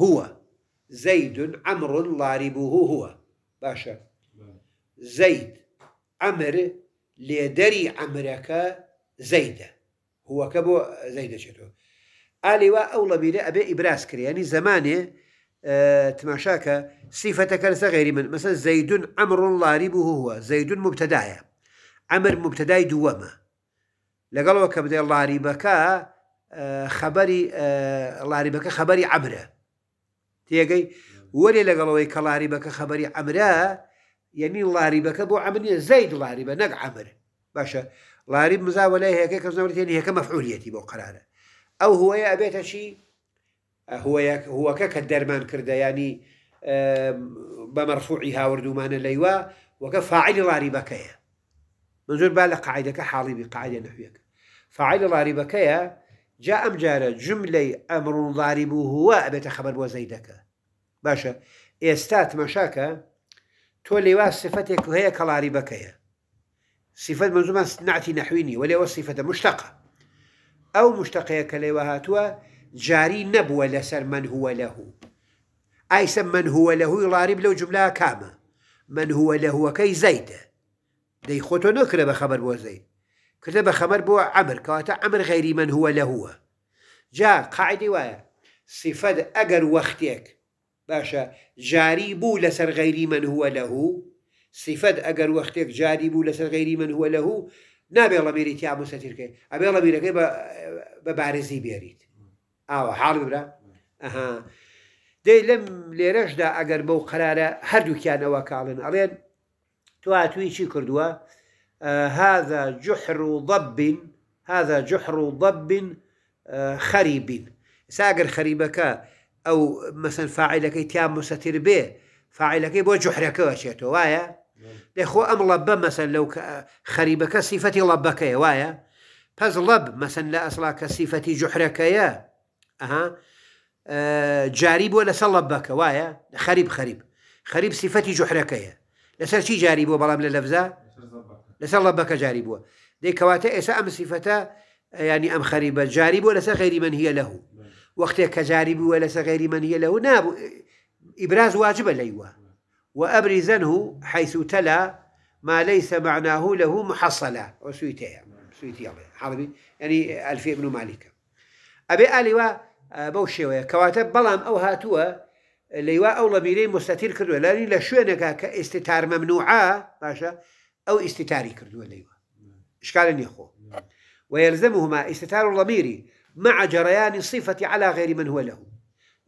هو زيد عمر ضاربه هو باشا زيد عمر لدري عمرك زيد هو كبو زيد شتو آلي اولى بلا أبي إبراز كري يعني زمانه آه تماشاك صفتك غير من مثلا زيد عمر ضاربه هو زيد مبتدايا عمر مبتداي دوما لقالوا كبدا ضاربك خبری لاریبەکە خبری خبري عمره وەرێ لەگەڵەوەی کە لاریبەکە خبری عمرە یعنی لاریبەکە بۆ عملە زەید لاریبە نەک عمر باشە لاریب مزاوە لای هەیەەکە کە زەورێن هەکە مەفعولەتی بۆ آو هو هوەیە ئەبێتە چی هو کە دەرمان کردە ینی يعني، بە مەرفوعی هاوردومانە لەیوە وەکە فاعلی لاریبەکەیە منزۆر با لە قاعدەکە قاعده قاعدە فاعل فعیل لاریبەکەیە جا ئەم جارە جملەی ئەمڕوڵداری بوو هوە ئەبێتە خەبەر بۆ زەیدەکە باشە ئێستا تمەشاکە تۆ لێوا سفتێک هەیە کەڵاری بەکەیە سیفەت منزومان نعتی نحوینی ولی ئەوە سیفەتە مشتەقە ئەو مشتەقەیە کە لێوە هاتووە جاری نەبووە لەسەر من هوە لەهوو ئایسە من هوە لەهووی ڵاریب لەو جملا کامە من هوە لەهوەکەی زەیدە دەی خۆتۆ نەکرە بە خەبەر بۆ زەید كتب خبر بو عمر كواتا عمر غير من هو له جا قاعدة ويا صفة أجر وختيك باشا جاري بو لسر غير من هو له صفة أجر وختيك جاري بو لسر غير من هو له نابي الله بيريت يا موسى تركي أبي الله بيريت ببارزي بيريت أو حال برا أها دي لم ليرجدا أجر بو قرارة هردو كان وكالن ألين تواتوي شي كردوا آه هذا جحر ضب هذا جحر ضب آه، خريب ساقر خريبك او مثلا فاعلك تيام مستتر به فاعلك بو جحرك وشيته وايا نعم. لخو ام لب مثلا لو خريبك صفتي لبك وايا فاز لب مثلا لا اصلا كصفتي جحرك يا اها أه جاريب ولا سلبك وايا خريب خريب خريب صفتي جحرك يا لسر شي جاريب وبلام للفزه لسال الله بك جاربوا دي كواتا إساء سیفەتە ینی يعني ئەم خەریبە جاری بووە لەسەر من هي له وقت كجاربوا ولسا غير من هي له ناب نعم، إبراز واجب ليوا وأبرزنه حيث تلا ما ليس معناه له محصلة وسويتيا سويتي عربي يعني ألفي ابن مالك أبي أليوا آه، بوشيوية كواتب بلام أو هاتوا ليوا أو لبيرين مستتير كردوا لاني أنك كاستتار ممنوعة باشا أو استتاري كردوا ليوا إشكال يخو ويلزمهما استتار الضمير مع جريان الصفة على غير من هو له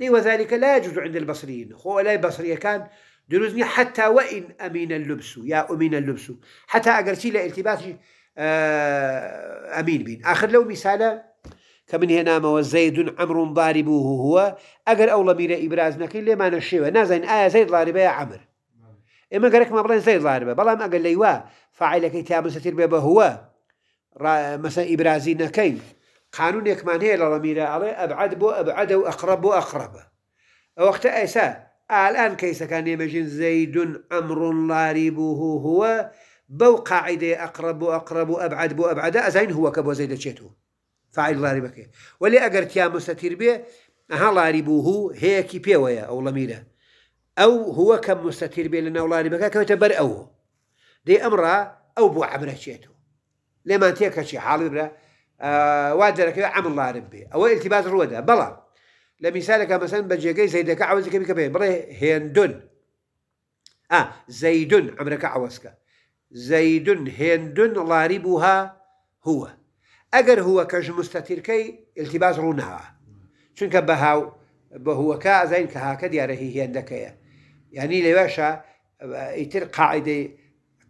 لي وذلك لا يجوز عند البصريين خو لا بصري كان دروزني حتى وإن أمين اللبس يا أمين اللبس حتى أقرتي لإلتباس آه، أمين بين آخر لو مثالا كمن هنا ما وزيد عمر ضاربوه هو أقر أو ضمير إبرازنا كل ما نشيوه نازل آية زيد ضاربه عمر إما قريك ما بلا زي ظاهر بلا ما قال لي وا فاعل كي تابو ستير بابا هو مثلا إبرازي نكيم قانون يكمان هي لرميرا عليه أبعد بو أبعد وأقرب وأقرب وقت أيسا الآن كيس كان يمجن زيد أمر لاربه هو بو قاعدة أقرب وأقرب وأبعد بو أبعد أزين هو كبو زيد تشيتو فاعل لاربك ولي أقرت يا مستير به أها لاربه هيكي بيويا أو لميره او هو كم مستتير بين لنا والله بكا كما تبر او دي أمرا او بو عبره شيتو لما انت كشي حال بلا آه كي عم الله ربي او التباس روده بلا لمثالك مثلا بجيجي زيدك عوز بك بين بلا هندن اه زيدن عمرك عوزك زيدن هندن ضاربها هو اجر هو كش مستتير كي التباس رونها شنك بهاو بهو كا زين كهاك دياره هي عندك يعني لي باشا يتر قاعدة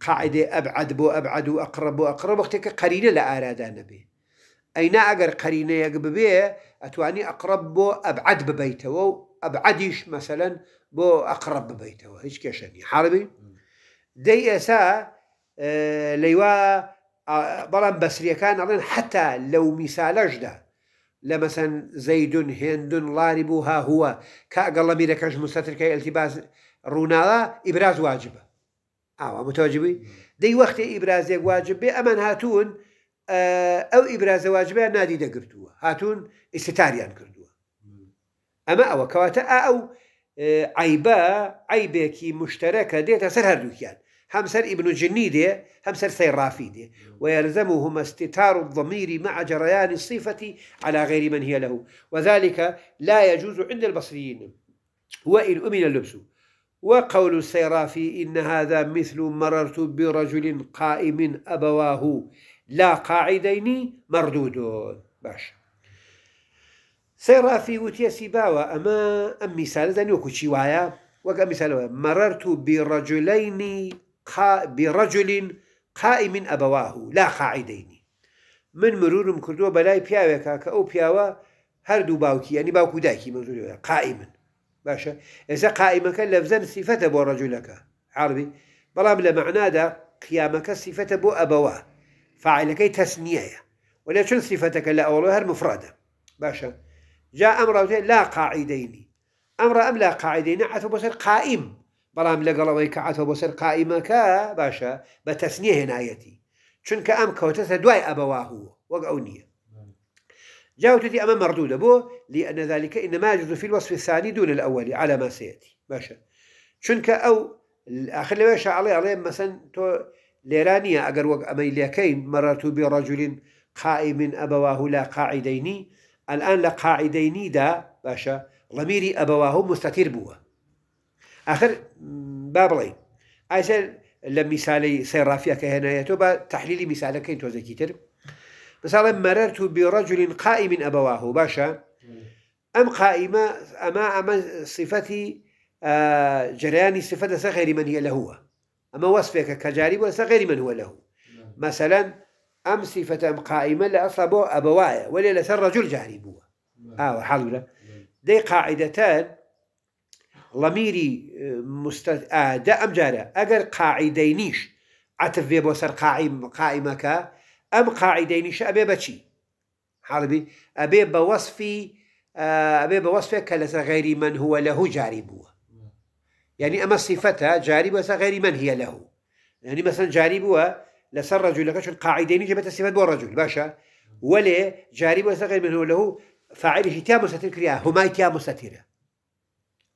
قاعدة أبعد بو أبعد وأقرب وأقرب وقتك قرينة لا أراد به أين أجر قرينة يقببي أتواني أقرب بو أبعد ببيته وأبعدش مثلا بو أقرب ببيته هيش كشني حربي دي أسا آه، ليوا آه، بلان بسري كان حتا حتى لو مثال مەسەن زەیدون هێندون لاری بوو هو کە ئەگەڵە میرەکەش مستترکە التباس رونالا إبراز واجب أو متۆجبی دي وقت إبراز واجب بێ هاتون أو إبراز واجب نادي نادی هاتون استتاريان ئیسستاریان أما أو كواتا أو عيبا عيبا عیبێکی مشتركة دي تسر هردوكيان همسر ابن جنيدة همسر دي ويلزمهما استتار الضمير مع جريان الصفة على غير من هي له وذلك لا يجوز عند البصريين وإن أمن اللبس وقول السيرافي إن هذا مثل مررت برجل قائم أبواه لا قاعدين مردود باش سيرافي وتيسي باوا أما أم مثال دانيو كوشي وعيا وكا مثال مررت برجلين قا برجل قائم أبواه لا قاعدين من مرور كردو بلاي بياوكا كأو بياوا هردو باوكي يعني باوكو دايكي منظوري قائما باشا إذا قائمك لفظا صفة بو رجلك عربي بلام معنى دا قيامك صفة بو أبواه فاعلك تسمية ولا شن صفتك لا أولها المفردة باشا جاء أمر لا قاعدين أمر أم لا قاعدين عثو بصير قائم بلام ويك عثو بصير قائمك باشا بتسمية نايتي شن كأم كوتس دواي أبواه وقعونيه جاوتتي أمام مردودة بو لأن ذلك إنما يجوز في الوصف الثاني دون الأول على ما سيأتي باشا شنك أو الآخر اللي شاء الله عليه مثلا تو ليرانية أقر وق أمي ليكين مررت برجل قائم أبواه لا قاعدين الآن لا قاعدين دا باشا ضميري أبواه مستتر بوا آخر بابلين أيسر لمثالي مثالي سيرافيا كهنايته تحليلي مثالك كنت وزكيتر مثلا مررت برجل قائم أبواه باشا أم قائمة أما أما صفتي آه، جريان صفة سغير من هي له أما وصفك كجاري ولا من هو له مثلا أم صفة أم قائمة لأصابه أبواه ولا لسر رجل جاري بوا آه حلو دي قاعدتان ضميري مستد آه أم آه، جارة أجر قاعدينيش عتف بوسر قائم قائم كا ام قاعدين ايش ابي بشي حالبي ابي بوصفي ابي بوصفه كلس غير من هو له جارب يعني اما صفته جارب وليس غير من هي له يعني مثلا جارب هو رجل الرجل لكش القاعدين جبت الصفات بالرجل باشا ولي جارب وليس غير من هو له فاعل هتيا مستتر كريا هما هتيا مستتر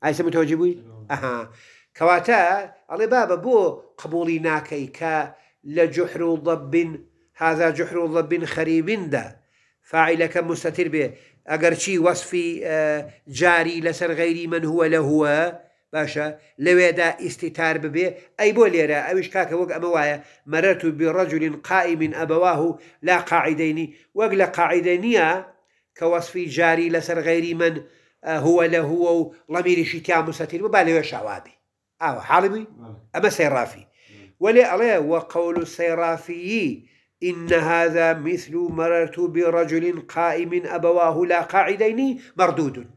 اي سمت واجبوي اها كواتا الله بابا بو قبولي ناكي ك لجحر ضب هذا جحر الله بن خريب ده فاعل كم مستتر به اگر چی وصفي آه، جاري لسر غيري من هو لهو باشا لويدا استتار به اي بوليرا اوش كاك وق اموايا مررت برجل قائم ابواه لا قاعدين وقل قاعدين كوصفي جاري لسر غيري من آه، هو لهو ضمير شتاء مستتر وبالي شوابي او آه، حالبي اما سيرافي ولي عليه وقول السيرافي إن هذا مثل مررت برجل قائم أبواه لا قاعدين مردود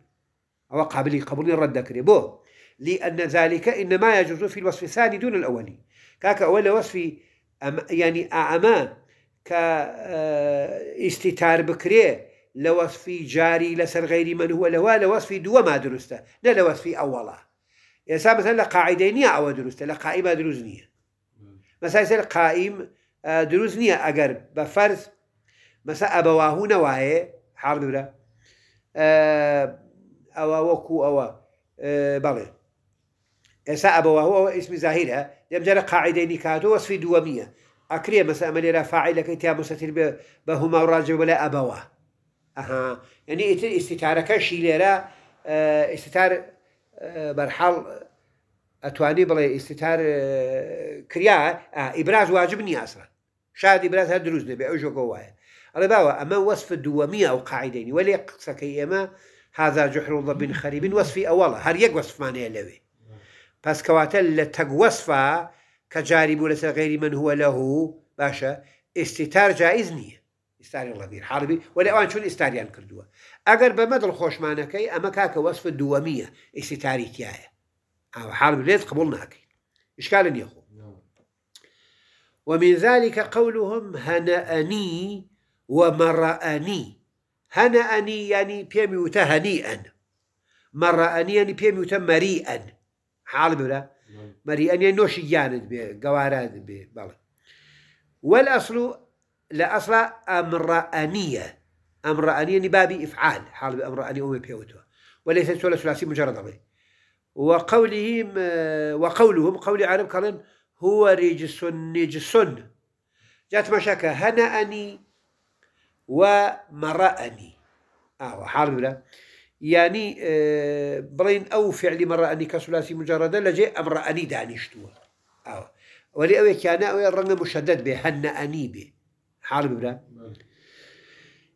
أو قابل قبول رد كريبوه لأن ذلك إنما يجوز في الوصف الثاني دون الأولي كاك أول وصف أم يعني أعمى كاستتار بكري لوصف جاري لسر غير من هو لوا لوصف دو ما درسته لا لوصف أولا يسا مثلا لقاعدين أو درسته لقائمة درسنية مثلا قائم آه، دروست نییە ئەگەر بە فەرز مەسە ئەبەواهوو نەوایێ حاڵ آه، نورە ئەوە وەکو ئەوە آه، بەڵێ ئێستا ئەبەواهوو ئەوە ئیسمی زاهیرە دەمجارە قاعدەینی کاتۆ وەسفی دووەمیە ئەکرێ مەسە ئەمە لێرە فاعیلەکەی تیا مستتر بێ بە هوما و ڕاجێ بەلای ئەبەوە ئەها یعنی ئیتر ئیسیتارەکەشی لێرە ئیسیتار بەرحاڵ ئەتوانی بڵێ ئیسیتار آه، کریا آه، ئیبراز واجب نیە ئاسرا شاد ئیبراز هەر دروست دەبێ ئەو ژۆگە وایە ئەڵێ باوە ئەمە وەصف دووەمی ئەو قاعدێنی وەلێ قسەکەی ئێمە هذا جحرڵە بن خەریبین وصفي أولا هر یەک وصف لەوێ پسکەواتە لە تەگوەصفا لتق وصفا بوو لەسەر غێری من هو لەه باشا ئیسیتار جایز نییە ئستاری لەبیر حربی وەلی ئەوان چون ئستاریان بمدل ئەگەر بەمەدڵ أما ئەمە وصف وەصف دووەمیە ئیسیتاریتیایە أو حال بليت قبولنا هكي إشكال أخو ومن ذلك قولهم هنأني ومرأني هنأني يعني بيم يوتا مرأني يعني بيم مريئا حال بلا مريئا يعني نوشي جاند بقواراد بلا والأصل لأصل أمرأنية أمرأني يعني بابي إفعال حال بأمرأني أمي بيوتها وليس ثلاثي مجرد عليه وقولهم آه، وقولهم قول عالم قرن هو رجس نجس جات مشاكة هنأني ومرأني أو آه، حار ولا يعني آه، برين أو فعل مرأني كثلاثي مجردا لجي أمرأني دانشتوه أو ولي أوي كان أوي الرنج مشدد به هنأني به حار ولا نعم.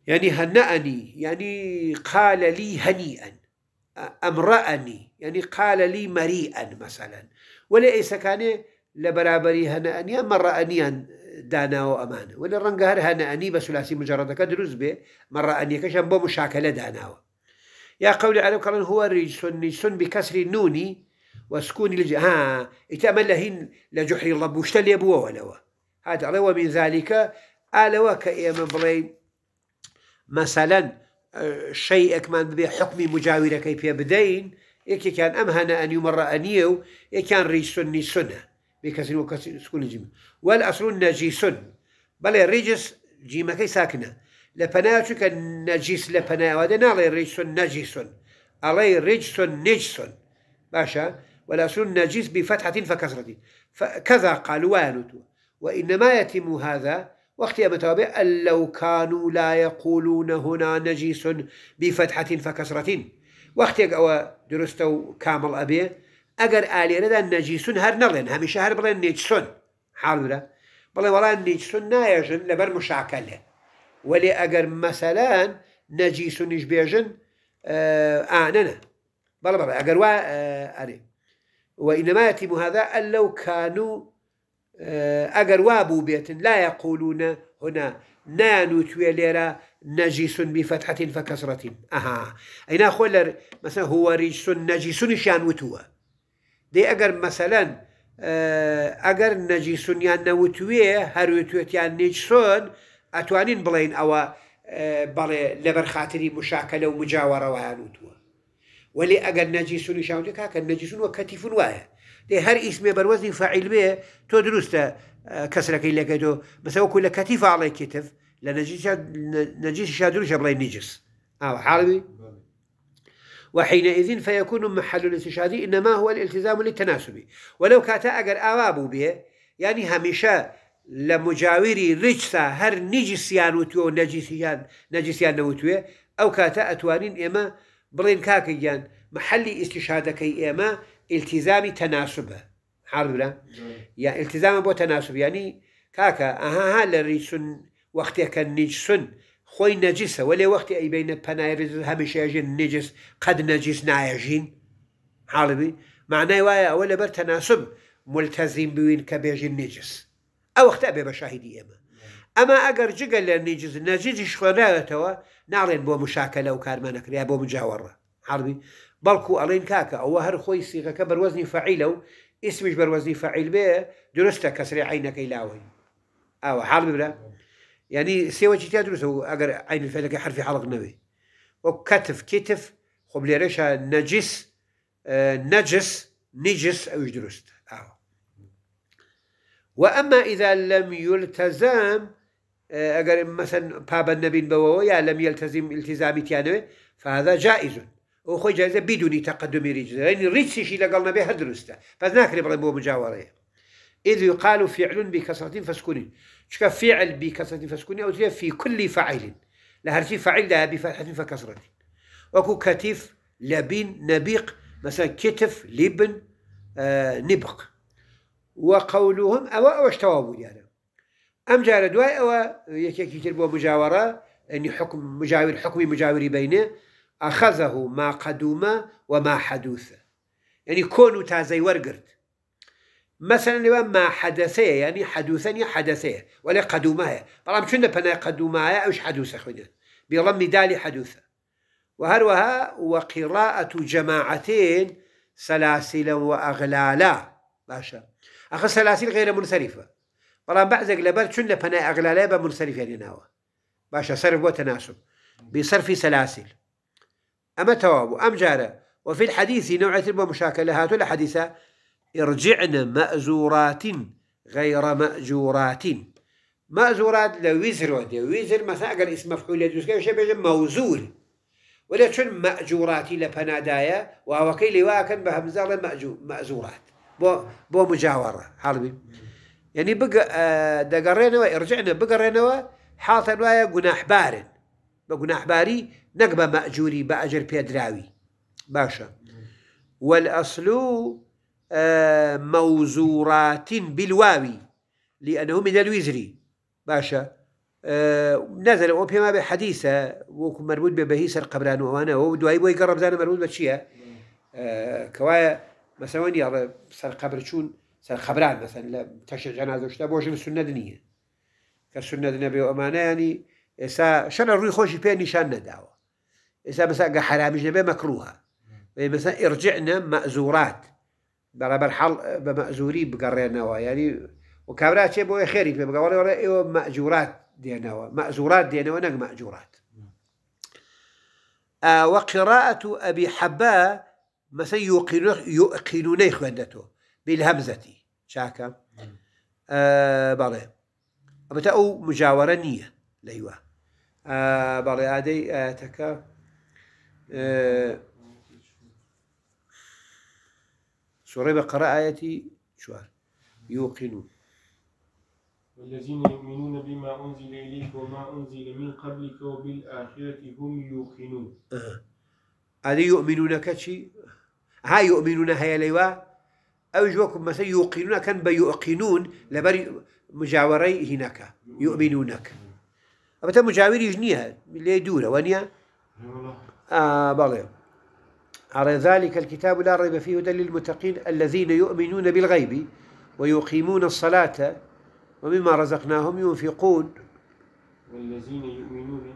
يعني هنأني يعني قال لي هنيئا امرأني يعني قال لي مريئا مثلا وليس كان لبرابري هنا أن أما رأني دانا وأمانة ولا رنجة هر هنأني بسلاسي مجرد كدروز به مرة أني كشان بو مشاكلة دانا يا قولي على قال هو رجس نجس بكسر النون وسكون الج ها اتأمل لهن لجحر الله بوشتل يبوا ولوا هذا روى من ذلك آلوا من بلي مثلا شيء كمان ببي حكمي مجاورة كيف يبدين يكي كان أمهنا أن يمر أنيو يكان ري سني سنة بكاس سكون جيم والأصل النجيس بل الرجس جيمة كي ساكنة لبناتك النجيس لبنا ودنا علي الرجس نجيس علي رجس نجس باشا والأصل النجيس بفتحة فكسرة فكذا قالوا والد وإنما يتم هذا وقتی ئەمە تاوابێ لو كانوا لا يقولون هنا نجيس بفتحة فكسرة واختي ئەوە درستە و کامەڵ آه، ئەبێ نجيس ئالێرەدا نەجیسون هەر نەڵێن هەمیشە هەر بڵێن نێچسون حاڵورە ولا وەڵان نێچسون نایەژن لەبەر مشاکە لێ وەلێ ئەگەر مەسەلان نجيس بێژن آننا بلا بلا ئەگەر وا ئەرێ وإنما يتم هذا أن لو كانوا آه، اگر وابو بيت لا يقولون هنا نانوتوێ لێرە نەجیسون بیفەتحەتین فەکەسرەتین ئەها ئەینا خۆ لەر مەسە هوەریسون نەجیسونیشان وتووە دەی ئەگەر مەسەلەن ئەگەر آه، نەجیسونیان نەوتوێ هەروێتوێتیان نیچسۆن اتوانين بڵین او آه، بەڵێ لەبەر خااتری مشاکە لەو مجاوەڕەوەیان وتووە ولی ئەگەر نەجیسونی شاوتێک کاکە نەجیسون وە وكتف واحد هر دی هەر ئیسمێ بەروەزی فعیل بێ تۆ دروستە کەسرەکەی آه، لەگە بس بەسەوەکو لە کەتی فعڵی کتف لە نەجیشا دروشە بڵێ نیجس ئاو آه، حاڵوی وحينئذ فيكون محل الاستشهاد إنما هو الالتزام للتناسب ولو كاتا أجر أوابو به يعني هميشه لمجاوري رجسا هر نجسيان وتو نجسيان نجسيان نوتوه او كاتا اتوانين اما بلين كاكيان محلي استشهادك اما التزامی تەناسبە يا یا بو تناسب يعني كاكا اها ها لريسون وەختێکە كان نجسون خوي نجسة ولا وقت اي بين نجس همشي نەجیس نجس قد نجس نايجين ئەوە معناه تەناسب ولا بر تناسب ملتزم نجس ئەو نجس او بە ابي بشاهدي اما اما اگر جقل نجس نجس شخۆراوێتەوە ناڵێن بو مشاكله لەو يا بو مجاوره حڵبی بلكو ألين كاكا أو هر خوي صيغة كبر فعیلە و ئیسمیش بەروەزنی فعیل بێ درستە کەسری عینەکەی لاوەی ئاوە حاڵ ببرە ینی سێوەی تیا درستە و ئەگەر عین فعلەکە حرفی حڵق نەوێ وەک کەتف کتف خب لێرەشە رشا نجس نجس أو درست أو وأما إذا لم يلتزم أجر مثلا باب النبي بوو يا لم يلتزم التزام تيانوي فهذا جائز او خۆی جایزە بیدونی تەقدمی ریجدەینی ریچیشی لەگەڵ به هەدروستە پس ناكري بڵێ بۆ مجاوره إذ يقال فعل بكسرة فسكون شكا فعل بكسرة فسكون أو في كل فاعل فعل شي فاعل لها بفتحة فكسرة وكو كتف لبين نبيق مثلا كتف لبن آه نبق وقولهم أو واش اشتوابون يعني أم جار دواء أو يكيكي تربو مجاورة يعني حكم مجاور حكمي مجاوري بينه أخذه ما قدوم وما حدوث يعني كونه تازي ورقرد مثلا لو ما حدثي يعني حدوثني حدثي ولا قدومه بلام شنو بنا قدومه أوش حدوثه خويا بضم دالي حدوثه وهروها وقراءة جماعتين سلاسلا وأغلالا باشا أخذ سلاسل غير منصرفة بلام بعضك لبر شنو بنا أغلالا بمنصرفة يعني ناوى باشا صرف وتناسب بصرف سلاسل أما تواب أم جارة وفي الحديث نوع ومشاكلة هاتو الحديث ارجعن مأزورات غير مأجورات مأزورات لوزر ودي وزر مثلا أقل اسم مفعول يدوس كيف شبه موزور ولا شن مأجورات لبنادايا وهوكي لواكن بهمزة مأزورات بو, بو مجاورة حالبي يعني بقى آه، دقرينا وارجعنا بقرينا حاطن ويا جناح بارن بجناح باري نەک مأجوري بأجر بيدراوي باشا والأصل آه، موزورات بالواوي لأنه من الوزري باشا آه، نزل أو أمم بما بحديثة وكم مربوط ببهيس القبران وأنا ودواي بوي قرب زانا مربوط بشيا آه، كوايا مثلا وين يلا سر قبر شون سر قبران مثلا لا تشر جنازة وشتا بوش السنة دنيا كالسنة دنيا بأمانة يعني إسا شنا روي خوشي بيه نشان نداوه إذا مثلا حرامي جنبه مكروهة مثلا إرجعنا مأزورات برابر حل بمأزوري بقرينا يعني وكابرا شيء بو خيري في بقول ولا إيوه مأجورات دينا مأزورات دينا ونق مأجورات آه وقراءة أبي حبا مثلا يوقن يوقنوني خوندته بالهمزة شاكا آه بالي أبتأو مجاورة نية ليوه آه بالي هذه آه تكا سورة آه، بقرة آية شوار يوقنون والذين يؤمنون بما أنزل إليك وما أنزل من قبلك وبالآخرة هم يوقنون آه. هذا يؤمنون كشي ها يؤمنون هيا ليوا أو جواكم مثلا يوقنون كان بيوقنون لبري مجاوري هناك يؤمنونك أبدا مجاوري جنيها اللي دورة وانيا على آه، ذلك الكتاب لا ريب فيه هدى للمتقين الذين يؤمنون بالغيب ويقيمون الصلاة ومما رزقناهم ينفقون والذين يؤمنون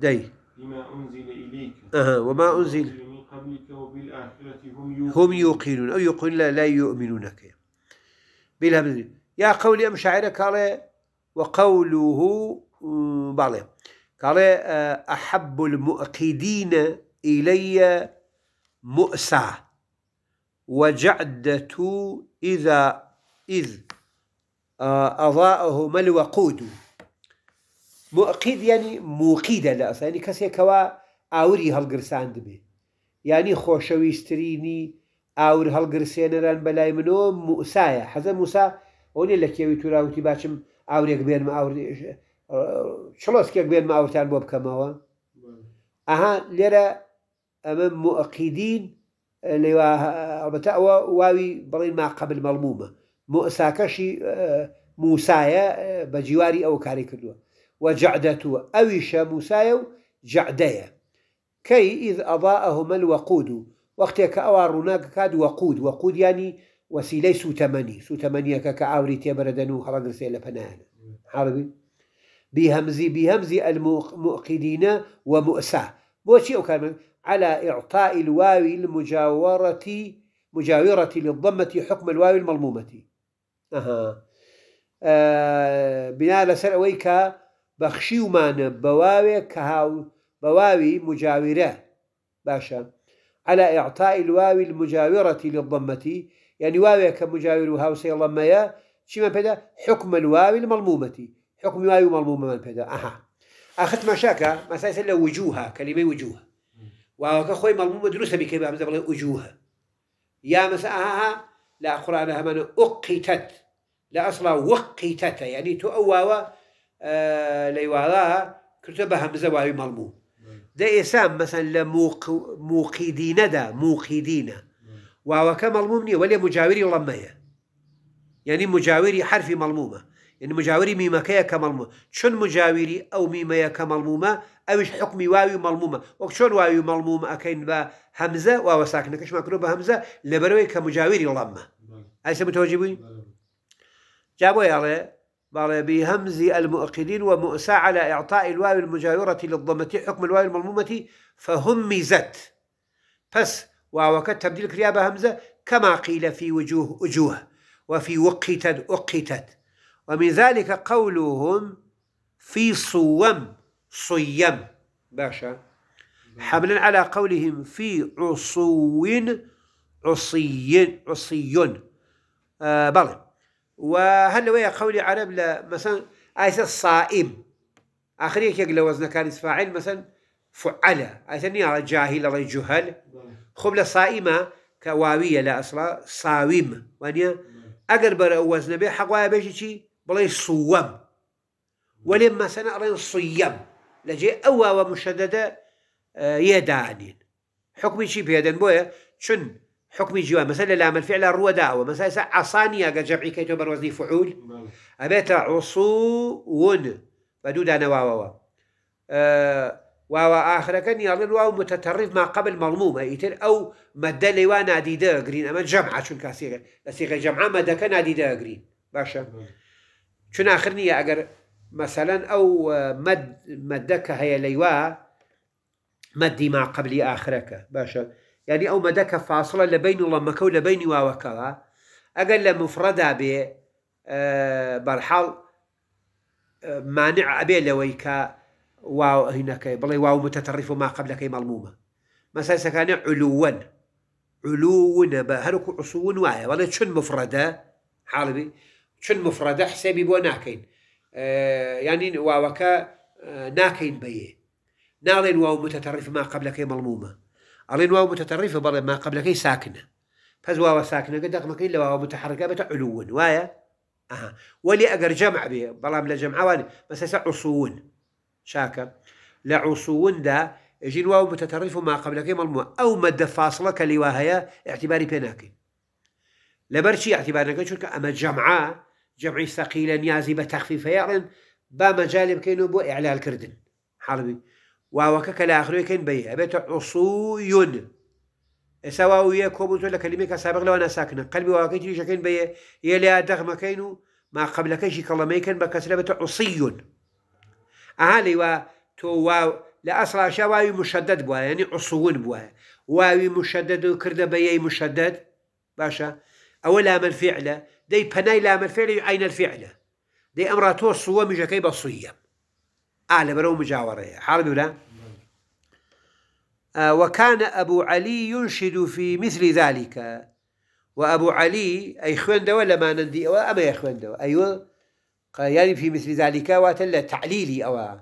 دي بما أنزل إليك أه وما أنزل من قبلك وبالآخرة هم يوقنون هم يوقنون أو يقول لا, لا يؤمنونك يا قولي أم شاعرك عليه وقوله بعضهم قال آه، أحب المؤقدين إلي مؤسى وجعدة إذا إذ آه، أضاءهما الوقود مؤقد يعني موقید لە ینی يعني کەسێکەوە ئاوری هەڵگرساند يعني یعنی خۆشەویستترینی ئاور هەڵگرسێنەران بەلای منەوە موسى حەزە موسا ئەوێ لە باشم توراوتی باچم ئاورێک بێنمە شلوسك بين ما وتان بوب كماوا اها لرا امام مؤقدين اللي البتاء واوي برين ما قبل ملمومه مؤساكشي موسايا بجواري او كاري كدوا وجعدتو اويشا موسايو جعديا كي اذ اضاءهما الوقود وقتك اوا روناك كاد وقود وقود يعني وسيلي سو تمني سو تمني كاوري تيبردنو خلق رسالة فنان عربي بهمز بهمز المؤقدين ومؤساه بوشي أو كان على إعطاء الواو المجاورة مجاورة للضمة حكم الواو المضمومة أها آه، بناء على لسر أويك بخشي ومان بواوي كهاو بواوي مجاورة باشا على إعطاء الواو المجاورة للضمة يعني واوي كمجاور هاوسي ضمية شما بدا حكم الواو المضمومة حكم يوم ملموم من بيدا أها أخذت مشاكة مثلا يسأل وجوها كلمة وجوها وهو خوي ملموم دروسة بكلمة همزة بلا وجوها يا مثلا أها لا قرآن من أقتت لا أصلا وقتت يعني تؤوى آه ليواراها كتبها همزة واي ملموم ده إسام مثلا لموق موقدين دا موقدين وهو كملموم ولا مجاوري لمية يعني مجاوري حرف ملمومه يعني مجاوري ميما كيا كملموم شن مجاوري او ميميا كملمومه اوش حكمي واوي ملمومه وك واوي ملمومه اكين با همزه واو ساكنه كش مكرو همزة لبروي كمجاوري لما هسه متوجبين جابوا يا بالي بهمز المؤقدين ومؤسى على إعطاء الواو المجاورة للضمة حكم الواو الملمومه فهمزت بس وكت تبديل كريابة همزة كما قيل في وجوه وجوه وفي وقتت أقتت ومن ذلك قولهم في صوم صيم باشا حملا على قولهم في عصو عصي عصي آه وهل ويا قولي عرب مثلا ايس الصائم آخرية كيقلا وزن كان فاعل مثلا فعل ايس اني جاهل الله جهل خبلة صائمة كواوية لا أصلا صاوم وانيا نعم. أقرب وزن به حقوايا بيشي بلاي سووەم ولما مەسەنە ئەڵێن سویەم لەجێ ئەوواوە مشەدەدە یێدانین آه، حکمی شي پێدەن بويا شن حكمي جوا مثلا لام الفعل روى داوة مثلا عصانية قد جمعي كيتو بروزني فعول أبيت عصون بدو دانا واو واو آه، واو آخر كان يعني واو متطرف ما قبل ملمومة يتر أو لي وانا ديدا قرين أما جمعة شو كاسيغة لسيغة جمعة مدى كان ديدا قرين باشا چون اخرني نیه اگر مثلا او مد مدك که ليوا مدي ما قبل اخرك باشا يعني او مدك که فاصله لبین الله مکه و لبین وا وکه اگر لمفرد به آه، برحال آه، مانع ابي لويك واو هناك بلي واو متطرف ما قبلك ملمومة مثلا سكان علوا علو نبا هلك عصو وايه ولا شن مفردة حالبي چون مفرەدە حسێبی بۆ ناکەین ینی واوەکە ناكين بيه ناڵێن واو متطرف ما قبلەکەی ملمومه ئەڵێن واو متطرف بەڵێ ما ساكنه ساکنە پەز واوە ساکنەکە دەقمەکەی لەواوە متحرکە بێتە علوون وایە اها ئەگەر جەمع جمع بەڵام لە جەمعوان جمع عوسون شاکە لە عصون ژین واو متتەریف و ما قبلەکەی ملمومه آو مەدە فاصلەکە لیوا هەیە اعتیباری پێ ناکەین لبرشي اعتبارنا چونکە اما جەمعە جمعي ثقيلا يازي يارن با مجالب كينو بو إعلال كردن حربي كلا اخر كين بي أبيت عصوي سوا ويا كوبوتو لكلمة كسابق لو أنا ساكنة قلبي واكيت ليش كين بي يلي دغم كينو ما قبل كيش كلمة كين بكسر أبيت عصي أهالي و تو واو لا أصلا شواوي مشدد بوا يعني عصون بوا واوي مشدد يعني وكرد بي مشدد باشا أولا من فعله دي بناي لام الفعل عين الفعل دي أمر مجا مجاكي بصية أعلى آه، برو مجاورة حالة ولا آه وكان أبو علي ينشد في مثل ذلك وأبو علي أي خوان دوا لما نندي أو أما يا خوان دوا أيوة يعني في مثل ذلك واتلا تعليلي أو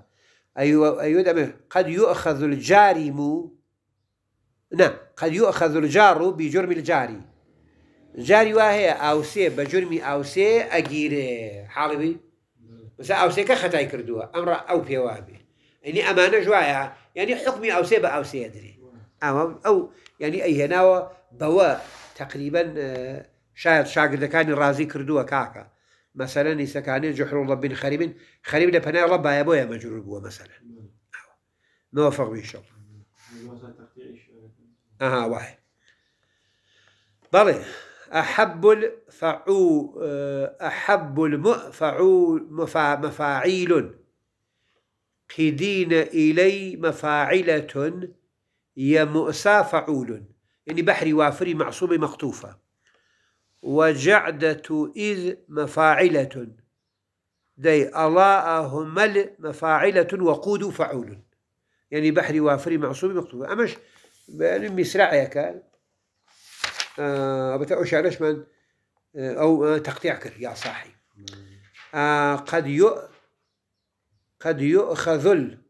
أيوة أيوة قد يؤخذ الجارم نعم قد يؤخذ الجار بجرم الجاري جاری وا هەیە ئاوسێ بە جرمی ئاوسێ ئەگیرێ حاڵبی وسا ئاوسێکە خەتای کردووە ئەمڕ ئەو پێوابێ ینی ئەمانە ژواایە ینی حکمی ئاوسێ بە ئاوسێ درێ ئەو ینی ئەیهێناوە بەوە تقریبا شاید شاگردەکانی ڕازی کردووە کاکە مەسەرە نیسەکانی جحڕڵە بن خەریبن خەریب لە پەنای ڕە باە بۆیە مەجرور بووە مەسەرە نۆفەقویش ئەها وای بەڵێ أحب الفعو أحب المفعول مفاعيل قدين إلي مفاعلة مؤسى فعول يعني بحري وافري معصومة مخطوفة وجعدة إذ مفاعلة دي الله همل مفاعلة وقود فعول يعني بحري وافري معصومة مخطوفة أمش يعني مسرعيك آه، أبتعوش من آه، أو آه، تقطيع كر يا صاحي قد يؤ قد يؤخذ ال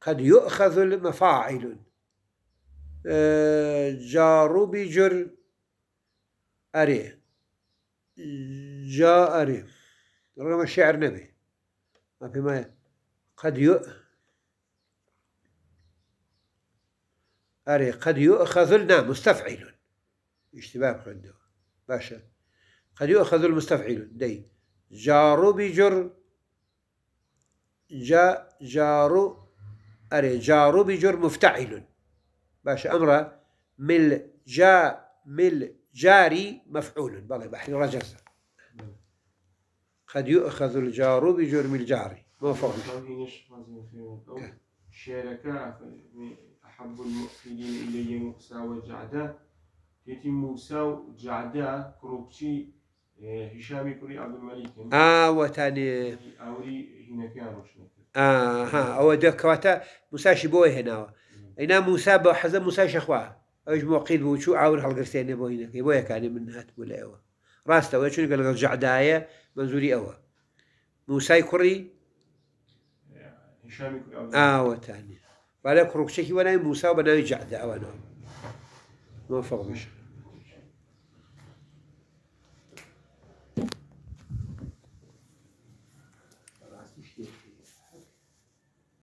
قد يؤخذ المفاعل جارو بجر أري جاء أري رغم الشعر نبي ما في ما قد يؤ أري قد يؤخذ لنا نعم، مستفعل اشتباك عنده باشا قد يؤخذ المستفعل دي جار بجر جا جار أري جار بجر مفتعل باشا أمر مل جا مل جاري مفعول بلا بحري رجزة قد يؤخذ الجار بجرم الجاري ما فهم شارك يعني أحب المؤمنين إلي موسى وجعده تيتي موسى جعدا كروبشي هشامي كوري عبد الملك اه وتاني اوري هنا كانوا اه ها او دكواتا موسى شبوي هنا هنا موسى بحزه موسى شخوا اوش موقيد بو شو عاور هالقرتين بو هنا بويا كان من هات ولا ايوه راسته ولا قال قال جعدايه منزوري اوا موسى كوري هشام كوري اه وتاني ولا كروكشكي ولا موسى وبناوي يجعد اوا نعم Não a formas.